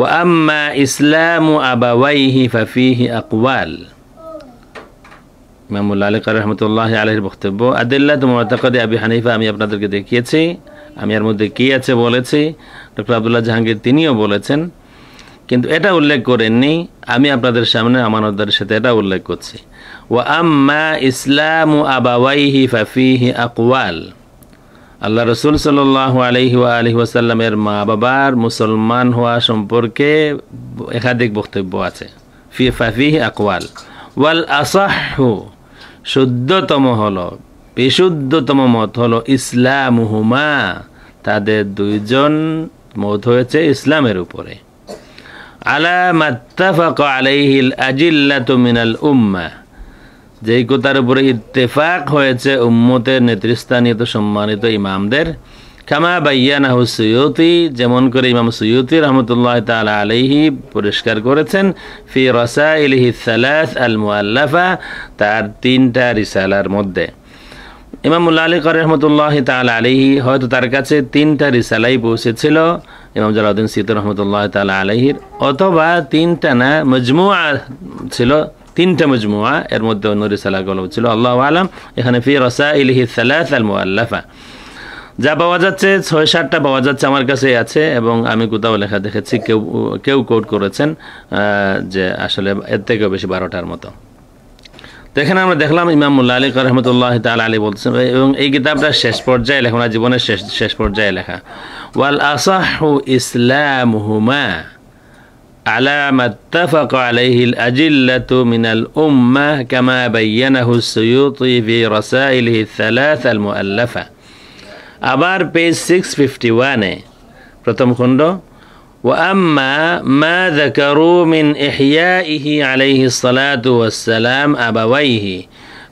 ওয়াম্মা ইসলামু আবাওয়াইহি ফাফিহি আকওয়াল ইমামুল আলিকা রহমতুল্লাহ আলহির বক্তব্য আদিল্লা তো মোতাকদে আবি হানিফা আমি আপনাদেরকে দেখিয়েছি আমি এর মধ্যে কী আছে বলেছি ডক্টর আবদুল্লাহ জাহাঙ্গীর তিনিও বলেছেন কিন্তু এটা উল্লেখ করেননি আমি আপনাদের সামনে আমানতদারের সাথে এটা উল্লেখ করছি ওয়া আম্মা ইসলামু আবাওয়াইহি ফাফিহি আকওয়াল আল্লাহ রসুল সাল্লাহ আলহি আলহি ওয়াসাল্লামের মা বাবার মুসলমান হওয়া সম্পর্কে একাধিক বক্তব্য আছে ফি ফাফি আকওয়াল ওয়াল আসাহ শুদ্ধতম হল বিশুদ্ধতম মত হলো ইসলামহুমা তাদের দুইজন মত হয়েছে ইসলামের উপরে আলা মাত্তাফাক আলাইহিল আজিল্লাতু মিনাল উম্মাহ যে কথার উপরে ইত্তেফাক হয়েছে উম্মতের নেতৃস্থানীয় সম্মানিত ইমামদের খামা নাহু সৈয়তি যেমন করে ইমাম সৈয়তি রহমতুল্লাহ তাল আলহি পরিষ্কার করেছেন ফি রসা ইলহি সালাস আল মুআল্লাফা তার তিনটা রিসালার মধ্যে ইমামুল্লা আলী কর রহমতুল্লাহ তাল আলহি হয়তো তার কাছে তিনটা রিসালাই পৌঁছেছিল ইমাম জালাউদ্দিন সিদ্দুর রহমতুল্লাহ তাল আলহির অথবা তিনটা না মজমুয়া ছিল তিনটা মজমুয়া এর মধ্যে নুর সালাহ ছিল আল্লাহ আলাম এখানে ফি রসা ইলিহি সালাহ আল মুআল্লাফা যা পাওয়া যাচ্ছে ছয় সাতটা পাওয়া যাচ্ছে আমার কাছে আছে এবং আমি কোথাও লেখা দেখেছি কেউ কেউ কোট করেছেন যে আসলে এর থেকেও বেশি বারোটার মতো তো এখানে আমরা দেখলাম ইমাম মুল্লা আলী রহমতুল্লাহ তাল আলী বলছেন এবং এই কিতাবটা শেষ পর্যায়ে লেখা জীবনের শেষ শেষ পর্যায়ে লেখা ওয়াল আসাহু ইসলাম হুমা على ما اتفق عليه الأجلة من الأمة كما بينه السيوطي في رسائله الثلاثة المؤلفة أبار بيس 651 ফিফটি خندو وأما ما ذكروا من إحيائه عليه الصلاة والسلام أبويه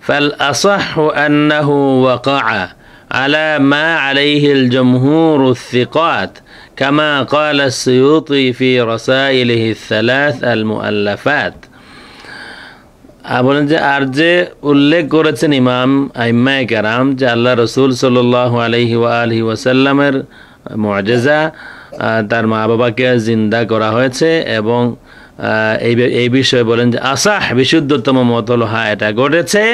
فالأصح أنه وقع على ما عليه الجمهور الثقات كما قال السيوطي في رسائله الثلاث المؤلفات বলেন যে আর যে উল্লেখ করেছেন ইমাম আইম্মায় কারাম যে আল্লাহ রসুল সাল্লাহ আলহি আলহি ওয়াসাল্লামের মজেজা তার মা বাবাকে জিন্দা করা হয়েছে এবং এই বিষয়ে বলেন যে আসাহ বিশুদ্ধতম মত হা এটা ঘটেছে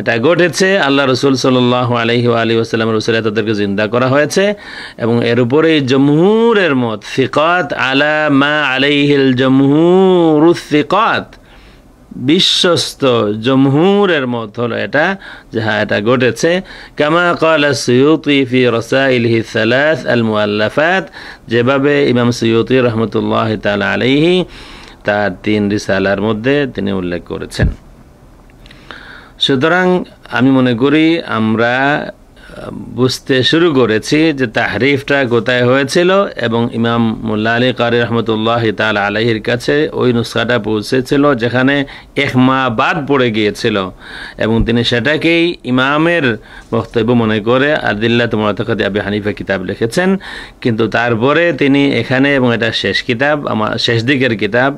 এটা ঘটেছে আল্লাহ রসুল সাল্লাহ আলহি আলী আসসালামের রসুল তাদেরকে জিন্দা করা হয়েছে এবং এর উপরেই জমহুরের মত ফিকত আলা মা আলাইহিল জমহুর ফিকত বিশ্বস্ত জমহুরের মত হলো এটা যে হ্যাঁ এটা ঘটেছে কামা কালা সৈয়দি ফি ইলহি সালাস আল মুআল্লাফাত যেভাবে ইমাম সৈয়ুতি রহমতুল্লাহ তাল আলাইহি তার তিন রিসালার মধ্যে তিনি উল্লেখ করেছেন সুতরাং আমি মনে করি আমরা বুঝতে শুরু করেছি যে তাহরিফটা কোথায় হয়েছিল এবং ইমাম মোল্লা আলী কারি রহমতুল্লাহ তাল আলহির কাছে ওই নুসখাটা পৌঁছেছিল যেখানে এক মা বাদ পড়ে গিয়েছিল এবং তিনি সেটাকেই ইমামের বক্তব্য মনে করে আদিল্লা তখন আবি হানিফা কিতাব লিখেছেন কিন্তু তারপরে তিনি এখানে এবং এটা শেষ কিতাব আমার শেষ দিকের কিতাব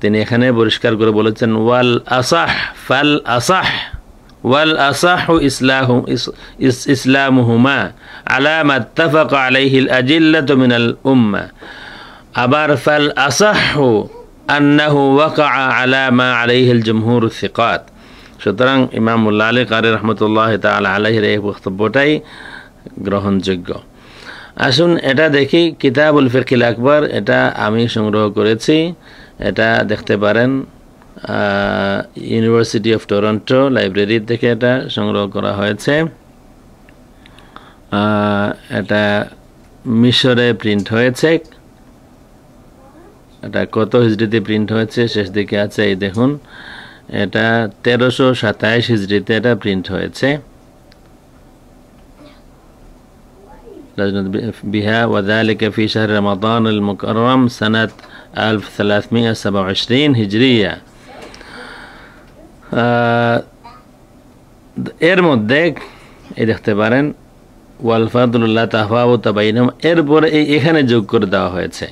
তিনি এখানে পরিষ্কার করে বলেছেন ওয়াল আসাহ ফাল আসাহ ওয়াল আসাহ ইসলাহ ইসলাম আলা আলামাত্তাফাক আলাইহিল আজিল্লাতু মিনাল উম্মা আবার ফাল আসাহ আন্নাহু ওয়াকা আলা মা আলাইহিল জুমহুর সিকাত সুতরাং ইমামুল্লাহ আলী কারি রহমতুল্লাহ তাল আলহির এই বক্তব্যটাই গ্রহণযোগ্য আসুন এটা দেখি কিতাবুল ফিকিল আকবর এটা আমি সংগ্রহ করেছি এটা দেখতে পারেন ইউনিভার্সিটি অফ টরন্টো লাইব্রেরি থেকে এটা সংগ্রহ করা হয়েছে এটা মিশরে প্রিন্ট হয়েছে এটা কত হিজড়িতে প্রিন্ট হয়েছে শেষ দিকে আছে এই দেখুন এটা তেরোশো সাতাইশ হিজড়িতে এটা প্রিন্ট হয়েছে বিহা আলী কফি শাহর রমাদান মুকরম সনাত 1327 হিজরিয়া এর মধ্যে দেখতে পারেন এরপরে এই এখানে যোগ করে দেওয়া হয়েছে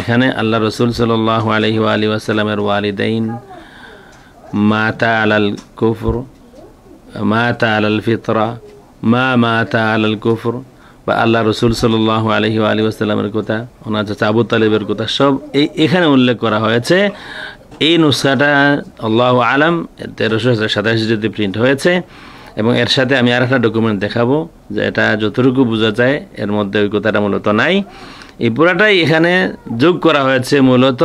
এখানে আল্লাহ রসুল সাল আলহি আলী ওয়ালিদাইন মাতা আলাল কুফর মাতা আলাল ফিতরা মা মাতা আলাল কুফর বা আল্লাহ রসুল সাল আলহি আলী আসসালামের কথা ওনার চাচা আবু তালেবের কথা সব এই এখানে উল্লেখ করা হয়েছে এই নুসখাটা আল্লাহ আলম তেরোশো সাতাশ যদি প্রিন্ট হয়েছে এবং এর সাথে আমি আর একটা ডকুমেন্ট দেখাবো যে এটা যতটুকু বোঝা যায় এর মধ্যে ওই কথাটা মূলত নাই এই পুরাটাই এখানে যোগ করা হয়েছে মূলত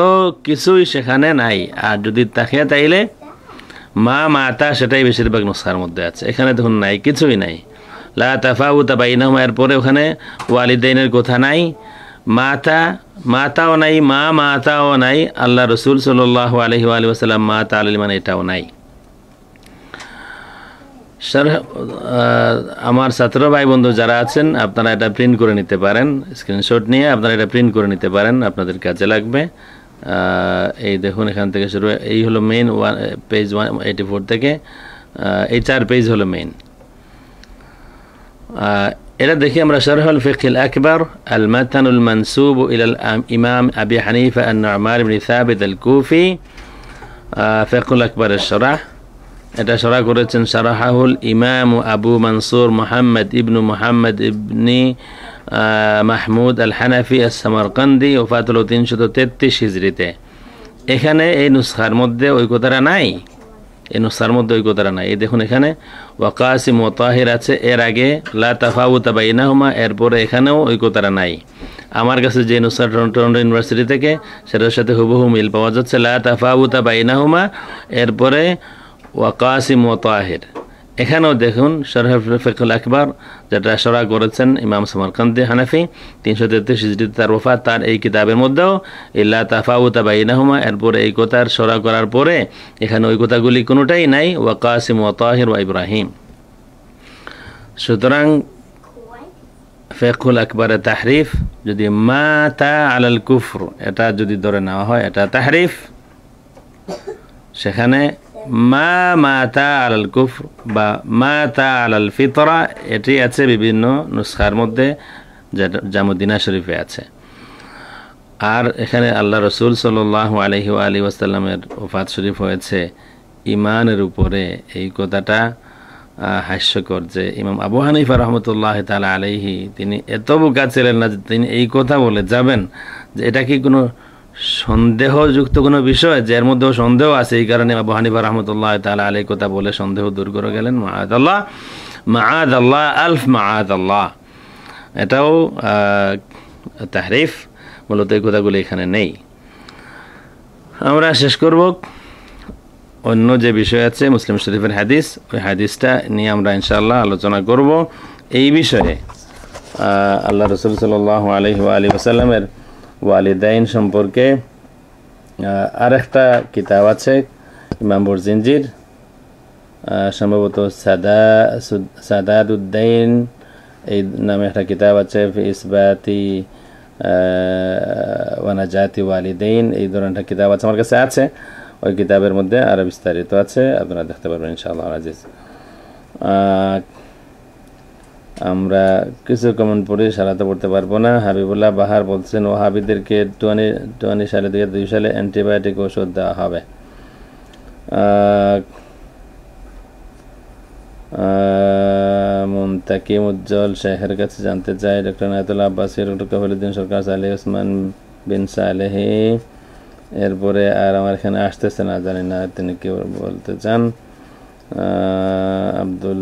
কিছুই সেখানে নাই আর যদি তাকে তাইলে মা মাতা সেটাই বেশিরভাগ নুসখার মধ্যে আছে এখানে তখন নাই কিছুই নাই লা তাফাউতা বাইনাহুমা এরপরে ওখানে ওয়ালিদাইনের কথা নাই মাতা মাতাও নাই মা মাতাও নাই আল্লাহ রসুল সাল্লাহ আলহি আলী আসাল্লাম মা আলী মানে এটাও নাই স্যার আমার ছাত্র ভাই বন্ধু যারা আছেন আপনারা এটা প্রিন্ট করে নিতে পারেন স্ক্রিনশট নিয়ে আপনারা এটা প্রিন্ট করে নিতে পারেন আপনাদের কাজে লাগবে এই দেখুন এখান থেকে শুরু এই হলো main one page one eighty four থেকে এই চার পেজ হলো মেইন آه، إلى الدقيقة أمر شرح الفقه الأكبر المتن المنسوب إلى الإمام أبي حنيفة النعمان بن ثابت الكوفي آه، فقه الأكبر الشرح هذا شرح قرأت شرحه الإمام أبو منصور محمد ابن محمد ابن آه، محمود الحنفي السمرقندي وفاة له তিনশো তেত্রিশ হিজড়িতে এখানে এই নুসখার মধ্যে ওই কথাটা নাই এ নুসার মধ্যে ঐক্যতারা নাই এই দেখুন এখানে ওয়াকাসিম ও তাহির আছে এর আগে লা তাফাউতা বা ইনাহুমা এরপরে এখানেও ঐক্যতারা নাই আমার কাছে যে নুসার টরন্টো ইউনিভার্সিটি থেকে সেটার সাথে হুবহু মিল পাওয়া যাচ্ছে লা তাফাউতা ইনাহুমা এরপরে ওয়াকাসিম ও তাহির এখানেও দেখুন শরফুল আকবর যেটা সরা করেছেন ইমাম সমরকান্দি হানাফি তিনশো তেত্রিশ তার ওফা তার এই কিতাবের মধ্যেও ইল্লা তাফাউতা বাইনাহুমা এরপরে এই কথার সরা করার পরে এখানে ওই কথাগুলি কোনোটাই নাই ওয়াকাসিম তাহির ওয়া ইব্রাহিম সুতরাং ফেকুল আকবরের তাহরিফ যদি মা তা আলাল কুফর এটা যদি ধরে নেওয়া হয় এটা তাহরিফ সেখানে মা মাতা আলাল কুফর বা মাতা আলাল ফিতরা এটি আছে বিভিন্ন নুসখার মধ্যে জামুদ্দিনা শরীফে আছে আর এখানে আল্লাহ রসুল সাল্লাহ আলহি আলী ওসাল্লামের ওফাত শরীফ হয়েছে ইমানের উপরে এই কথাটা হাস্যকর যে ইমাম আবু হানিফা রহমতুল্লাহ তালা আলহি তিনি এত বোকা ছিলেন না যে তিনি এই কথা বলে যাবেন যে এটা কি কোনো সন্দেহযুক্ত কোনো বিষয় যার মধ্যেও সন্দেহ আছে এই কারণে আবু হানিফা রহমতুল্লাহ তালা আলী কথা বলে সন্দেহ দূর করে গেলেন মাহাদ আল্লাহ মাহাদ আল্লাহ আলফ মাহাদ আল্লাহ এটাও তাহরিফ মূলত এই কথাগুলো এখানে নেই আমরা শেষ করব অন্য যে বিষয় আছে মুসলিম শরীফের হাদিস ওই হাদিসটা নিয়ে আমরা ইনশাল্লাহ আলোচনা করব এই বিষয়ে আল্লাহ রসুল সাল আলহি আলী ওসাল্লামের ওয়ালিদাইন সম্পর্কে আর একটা কিতাব আছে ইমাম বরজিনজির সম্ভবত সাদা সাদাদুদ্দাইন এই নামে একটা কিতাব আছে ইসবাতি ওয়ানাজাতি ওয়ালিদাইন এই ধরনের কিতাব আছে আমার কাছে আছে ওই কিতাবের মধ্যে আরও বিস্তারিত আছে আপনারা দেখতে পারবেন ইনশাআল্লাহ আজিজ আমরা কিছু কমেন্ট পড়ে সারাতে পড়তে পারবো না হাবিবুল্লাহ বাহার বলছেন ও হাবিদেরকে টুয়ানি টুয়ানি সালে থেকে দুই সালে অ্যান্টিবায়োটিক ওষুধ দেওয়া হবে মুমতাকিম উজ্জ্বল শেখের কাছে জানতে চাই ডক্টর নায়তুল্লাহ আব্বাসি ডক্টর কফিলুদ্দিন সরকার সালে ওসমান বিন সালেহি এরপরে আর আমার এখানে আসতেছে না জানি না তিনি কি বলতে চান আব্দুল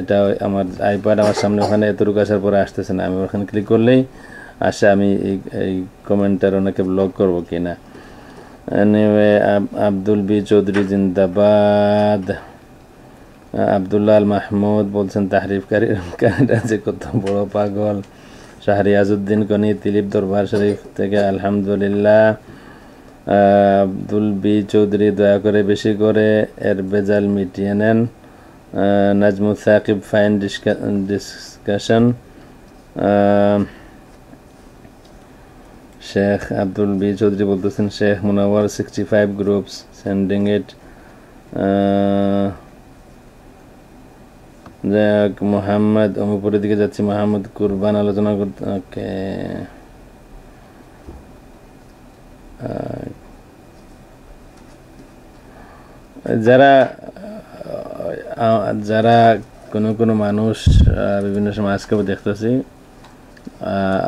এটা আমার আইপ্যাড আমার সামনে ওখানে এতটুকু আসার পরে আসতেছে না আমি ওখানে ক্লিক করলেই আসে আমি এই কমেন্টটার ওনাকে ব্লক করবো কি না আব্দুল বি চৌধুরী জিন্দাবাদ আবদুল্লাল মাহমুদ বলছেন তাহরিফকারীর কানাডা যে কত বড় পাগল শাহরিয়াজউদ্দিন কনি তিলিপ দরবার শরীফ থেকে আলহামদুলিল্লাহ আব্দুল বি চৌধুরী দয়া করে বেশি করে এর বেজাল মিটিয়ে নেন Najmu Sakib fine discussion Sheikh Abdul B Chowdhury বলতেছেন Sheikh Munawar sixty five groups sending it যাক মোহাম্মদ অমুপুরের দিকে যাচ্ছি মোহাম্মদ কুরবান আলোচনা করতে ওকে যারা যারা কোনো কোনো মানুষ বিভিন্ন সময় আজকে দেখতেছি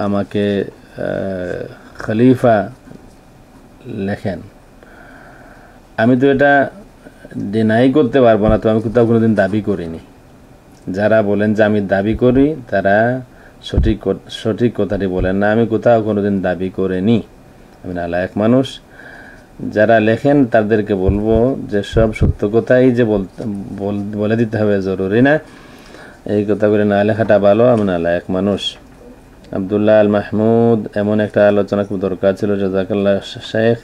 আমাকে খলিফা লেখেন আমি তো এটা ডিনাই করতে পারবো না তো আমি কোথাও কোনো দিন দাবি করিনি যারা বলেন যে আমি দাবি করি তারা সঠিক সঠিক কথাটি বলেন না আমি কোথাও কোনো দিন দাবি করিনি আমি এক মানুষ যারা লেখেন তাদেরকে বলবো যে সব সত্য কথাই যে বলে দিতে হবে জরুরি না এই কথাগুলি না লেখাটা ভালো আমি নালায়ক এক মানুষ আবদুল্লাহ আল মাহমুদ এমন একটা আলোচনা খুব দরকার ছিল জাজাকাল্লাহ শেখ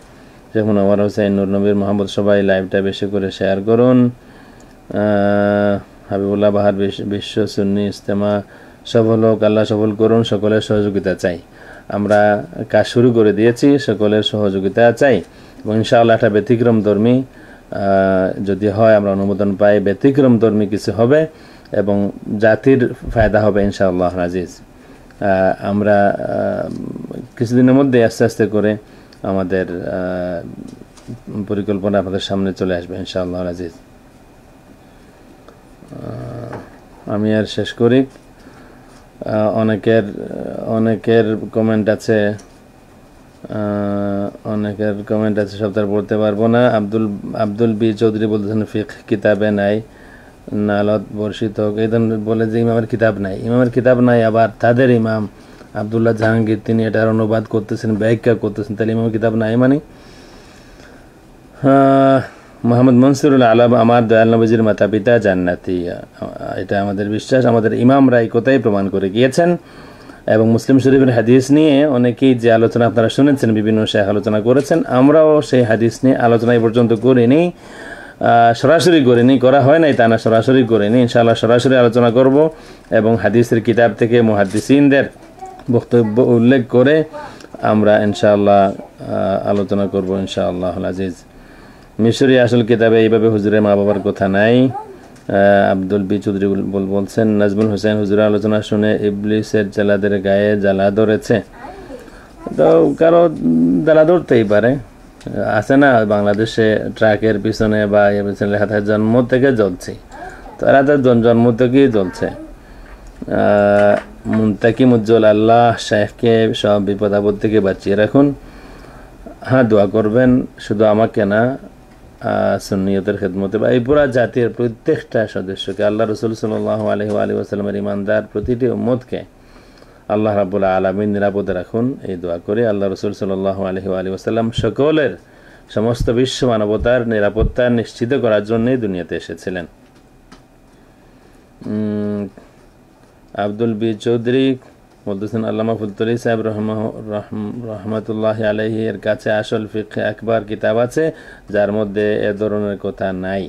যেমন আমার হোসেন নূর নবীর মোহাম্মদ সবাই লাইভটা বেশি করে শেয়ার করুন হাবিবুল্লাহ বাহার বিশ্ব সুন্নি ইস্তেমা সফল হোক আল্লাহ সফল করুন সকলের সহযোগিতা চাই আমরা কাজ শুরু করে দিয়েছি সকলের সহযোগিতা চাই এবং ইনশাআল্লাহ একটা ব্যতিক্রম ধর্মী যদি হয় আমরা অনুমোদন পাই ব্যতিক্রম ধর্মী কিছু হবে এবং জাতির ফায়দা হবে ইনশাআল্লাহ রাজিজ আমরা কিছুদিনের মধ্যে আস্তে আস্তে করে আমাদের পরিকল্পনা আপনাদের সামনে চলে আসবে ইনশাআল্লাহ রাজিজ আমি আর শেষ করি অনেকের অনেকের কমেন্ট আছে অনেকের কমেন্ট আছে তার পড়তে পারবো না আব্দুল আব্দুল বি চৌধুরী বলতেছেন ফিক কিতাবে নাই নালত বর্ষিত হোক এই ধরনের বলে যে ইমামের কিতাব নাই ইমামের কিতাব নাই আবার তাদের ইমাম আবদুল্লাহ জাহাঙ্গীর তিনি এটার অনুবাদ করতেছেন ব্যাখ্যা করতেছেন তাহলে ইমামের কিতাব নাই মানে মোহাম্মদ মনসুরুল আলম আমার দয়াল নবজির মাতা পিতা জান্নাতি এটা আমাদের বিশ্বাস আমাদের ইমামরাই কোথায় প্রমাণ করে গিয়েছেন এবং মুসলিম শরীফের হাদিস নিয়ে অনেকেই যে আলোচনা আপনারা শুনেছেন বিভিন্ন শেখ আলোচনা করেছেন আমরাও সেই হাদিস নিয়ে আলোচনা এ পর্যন্ত করিনি সরাসরি করিনি করা হয় নাই তা না সরাসরি করিনি ইনশাল্লাহ সরাসরি আলোচনা করব এবং হাদিসের কিতাব থেকে মহাদিসিনদের বক্তব্য উল্লেখ করে আমরা ইনশাআল্লাহ আলোচনা করব ইনশাআল্লাহ আজিজ মিশরি আসল কিতাবে এইভাবে হুজুরের মা বাবার কথা নাই আব্দুল বি চৌধুরী বলছেন নাজমুল হোসেন হুজুর আলোচনা শুনে ইবলিসের জেলাদের গায়ে জ্বালা ধরেছে তো কারো জ্বালা ধরতেই পারে আছে না বাংলাদেশে ট্রাকের পিছনে বা পিছনে হাতের জন্ম থেকে জ্বলছে তারা তো জন্ম থেকেই জ্বলছে মুন্তাকিম উজ্জ্বল আল্লাহ শেখকে সব বিপদ আপদ থেকে বাঁচিয়ে রাখুন হ্যাঁ দোয়া করবেন শুধু আমাকে না সুন্নিয়তের খেদমতে বা এই পুরা জাতির প্রত্যেকটা সদস্যকে আল্লাহ রসুল সাল্লাহ আলহি আলী আসসালামের ইমানদার প্রতিটি উম্মতকে আল্লাহ রাবুল্লাহ আলমিন নিরাপদে রাখুন এই দোয়া করে আল্লাহ রসুল সাল্লাহ আলহি আলী আসসালাম সকলের সমস্ত বিশ্ব মানবতার নিরাপত্তা নিশ্চিত করার জন্যই দুনিয়াতে এসেছিলেন আব্দুল বি চৌধুরী বলতেছেন আল্লামা ফুলতলি সাহেব রহমতুল্লাহ আলহি এর কাছে আসল ফিখে একবার কিতাব আছে যার মধ্যে এ ধরনের কথা নাই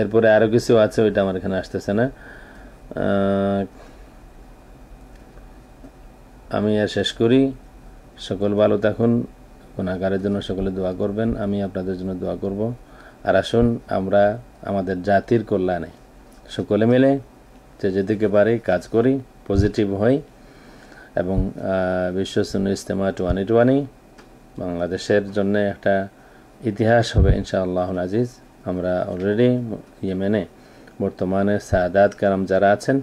এরপরে আরও কিছু আছে ওইটা আমার এখানে আসতেছে না আমি আর শেষ করি সকল ভালো থাকুন গুণাগারের জন্য সকলে দোয়া করবেন আমি আপনাদের জন্য দোয়া করব আর আসুন আমরা আমাদের জাতির কল্যাণে সকলে মিলে যে যেদিকে পারি কাজ করি পজিটিভ হয় এবং বিশ্ব সুন্নি ইস্তেমা টোয়ানি টোয়ানি বাংলাদেশের জন্য একটা ইতিহাস হবে ইনশাআল্লাহ আজিজ আমরা অলরেডি ইয়েমেনে বর্তমানে সাদাত কারাম যারা আছেন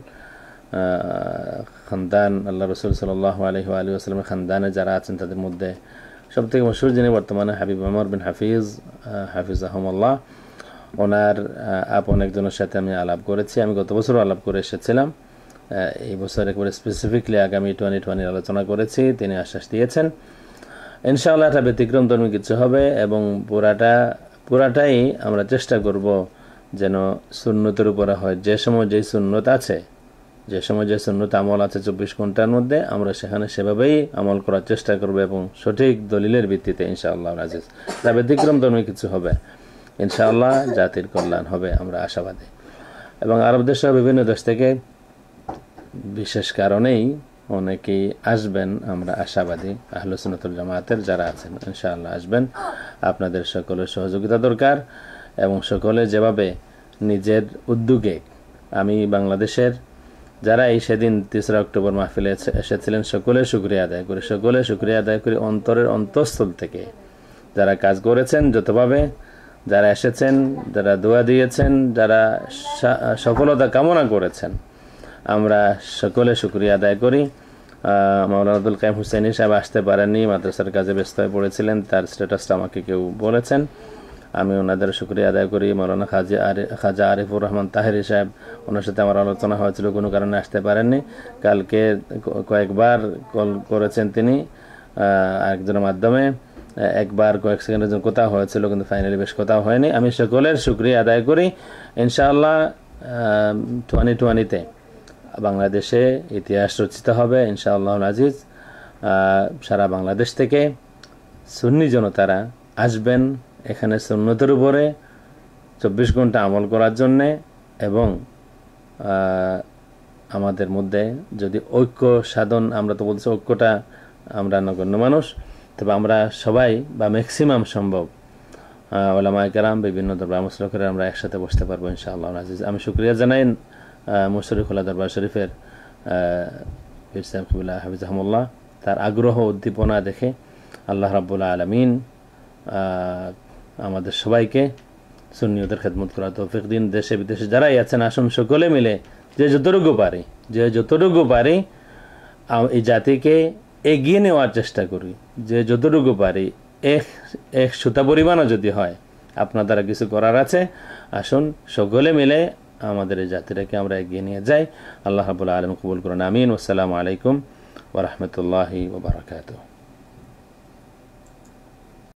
খানদান আল্লাহ রসুল সাল্লাহ আলহি আলী আসলামের খানদানে যারা আছেন তাদের মধ্যে সবথেকে মশুর যিনি বর্তমানে হাবিব আমর বিন হাফিজ হাফিজ আহমল্লাহ ওনার আপন একজনের সাথে আমি আলাপ করেছি আমি গত বছরও আলাপ করে এসেছিলাম এই বছর করে স্পেসিফিকলি আগামী টোয়েন্টি টোয়েন্টির আলোচনা করেছি তিনি আশ্বাস দিয়েছেন ইনশাআল্লাহ এটা ব্যতিক্রম ধর্মী কিছু হবে এবং পুরাটা পুরাটাই আমরা চেষ্টা করব যেন সুন্নতের উপরে হয় যে সময় যে সুন্নত আছে যে সময় যে সুন্নত আমল আছে চব্বিশ ঘন্টার মধ্যে আমরা সেখানে সেভাবেই আমল করার চেষ্টা করব এবং সঠিক দলিলের ভিত্তিতে ইনশাআল্লাহ রাজেস তা ব্যতিক্রম ধর্মী কিছু হবে ইনশাআল্লাহ জাতির কল্যাণ হবে আমরা আশাবাদী এবং আরব দেশের বিভিন্ন দেশ থেকে বিশেষ কারণেই অনেকেই আসবেন আমরা আশাবাদী আহলুসনতুল জামাতের যারা আছেন ইনশাআল্লাহ আসবেন আপনাদের সকলের সহযোগিতা দরকার এবং সকলে যেভাবে নিজের উদ্যোগে আমি বাংলাদেশের যারা এই সেদিন তেসরা অক্টোবর মাহফিলে এসেছিলেন সকলে সুক্রিয়া আদায় করে সকলে সুক্রিয়া আদায় করে অন্তরের অন্তঃস্থল থেকে যারা কাজ করেছেন যতভাবে যারা এসেছেন যারা দোয়া দিয়েছেন যারা সফলতা কামনা করেছেন আমরা সকলে শুক্রিয়া আদায় করি মাওলানা আব্দুল কাইম হুসেনি সাহেব আসতে পারেননি মাদ্রাসার কাজে ব্যস্ত হয়ে পড়েছিলেন তার স্ট্যাটাসটা আমাকে কেউ বলেছেন আমি ওনাদের শুক্রিয়া আদায় করি মৌলানা খাজি আরি খাজা আরিফুর রহমান তাহেরি সাহেব ওনার সাথে আমার আলোচনা হয়েছিল কোনো কারণে আসতে পারেননি কালকে কয়েকবার কল করেছেন তিনি আরেকজনের মাধ্যমে একবার কয়েক সেকেন্ডের জন্য কোথাও হয়েছিল কিন্তু ফাইনালি বেশ কোথাও হয়নি আমি সকলের শুক্রিয়া আদায় করি ইনশাআল্লাহ টোয়েন্টি টোয়েন্টিতে বাংলাদেশে ইতিহাস রচিত হবে ইনশাআল্লাহ আজিজ সারা বাংলাদেশ থেকে সুন্নি জনতারা আসবেন এখানে সুন্নতের উপরে চব্বিশ ঘন্টা আমল করার জন্যে এবং আমাদের মধ্যে যদি ঐক্য সাধন আমরা তো বলছি ঐক্যটা আমরা নগণ্য মানুষ তবে আমরা সবাই বা ম্যাক্সিমাম সম্ভব ওলামায় বিভিন্ন ধর্মের আমরা একসাথে বসতে পারবো ইনশাআল্লাহ আজিজ আমি শুক্রিয়া জানাই মুশরফুল্লাহ দরবার শরীফের পীর সাহেব কিবুল্লাহ তার আগ্রহ উদ্দীপনা দেখে আল্লাহ রাবুল্লাহ আলমিন আমাদের সবাইকে সুন্নিয়দের খেদমত করা তৌফিক দিন দেশে বিদেশে যারাই আছেন আসুন সকলে মিলে যে যতটুকু পারি যে যতটুকু পারি এই জাতিকে এগিয়ে নেওয়ার চেষ্টা করি যে যতটুকু পারি এক এক সুতা পরিমাণও যদি হয় আপনার দ্বারা কিছু করার আছে আসুন সকলে মিলে আমাদের এই জাতিটাকে আমরা এগিয়ে নিয়ে যাই আল্লাহ রাবুল আলম কবুল করুন আমিন আসসালামু আলাইকুম ওরহমতুল্লাহি ওবরাকাতু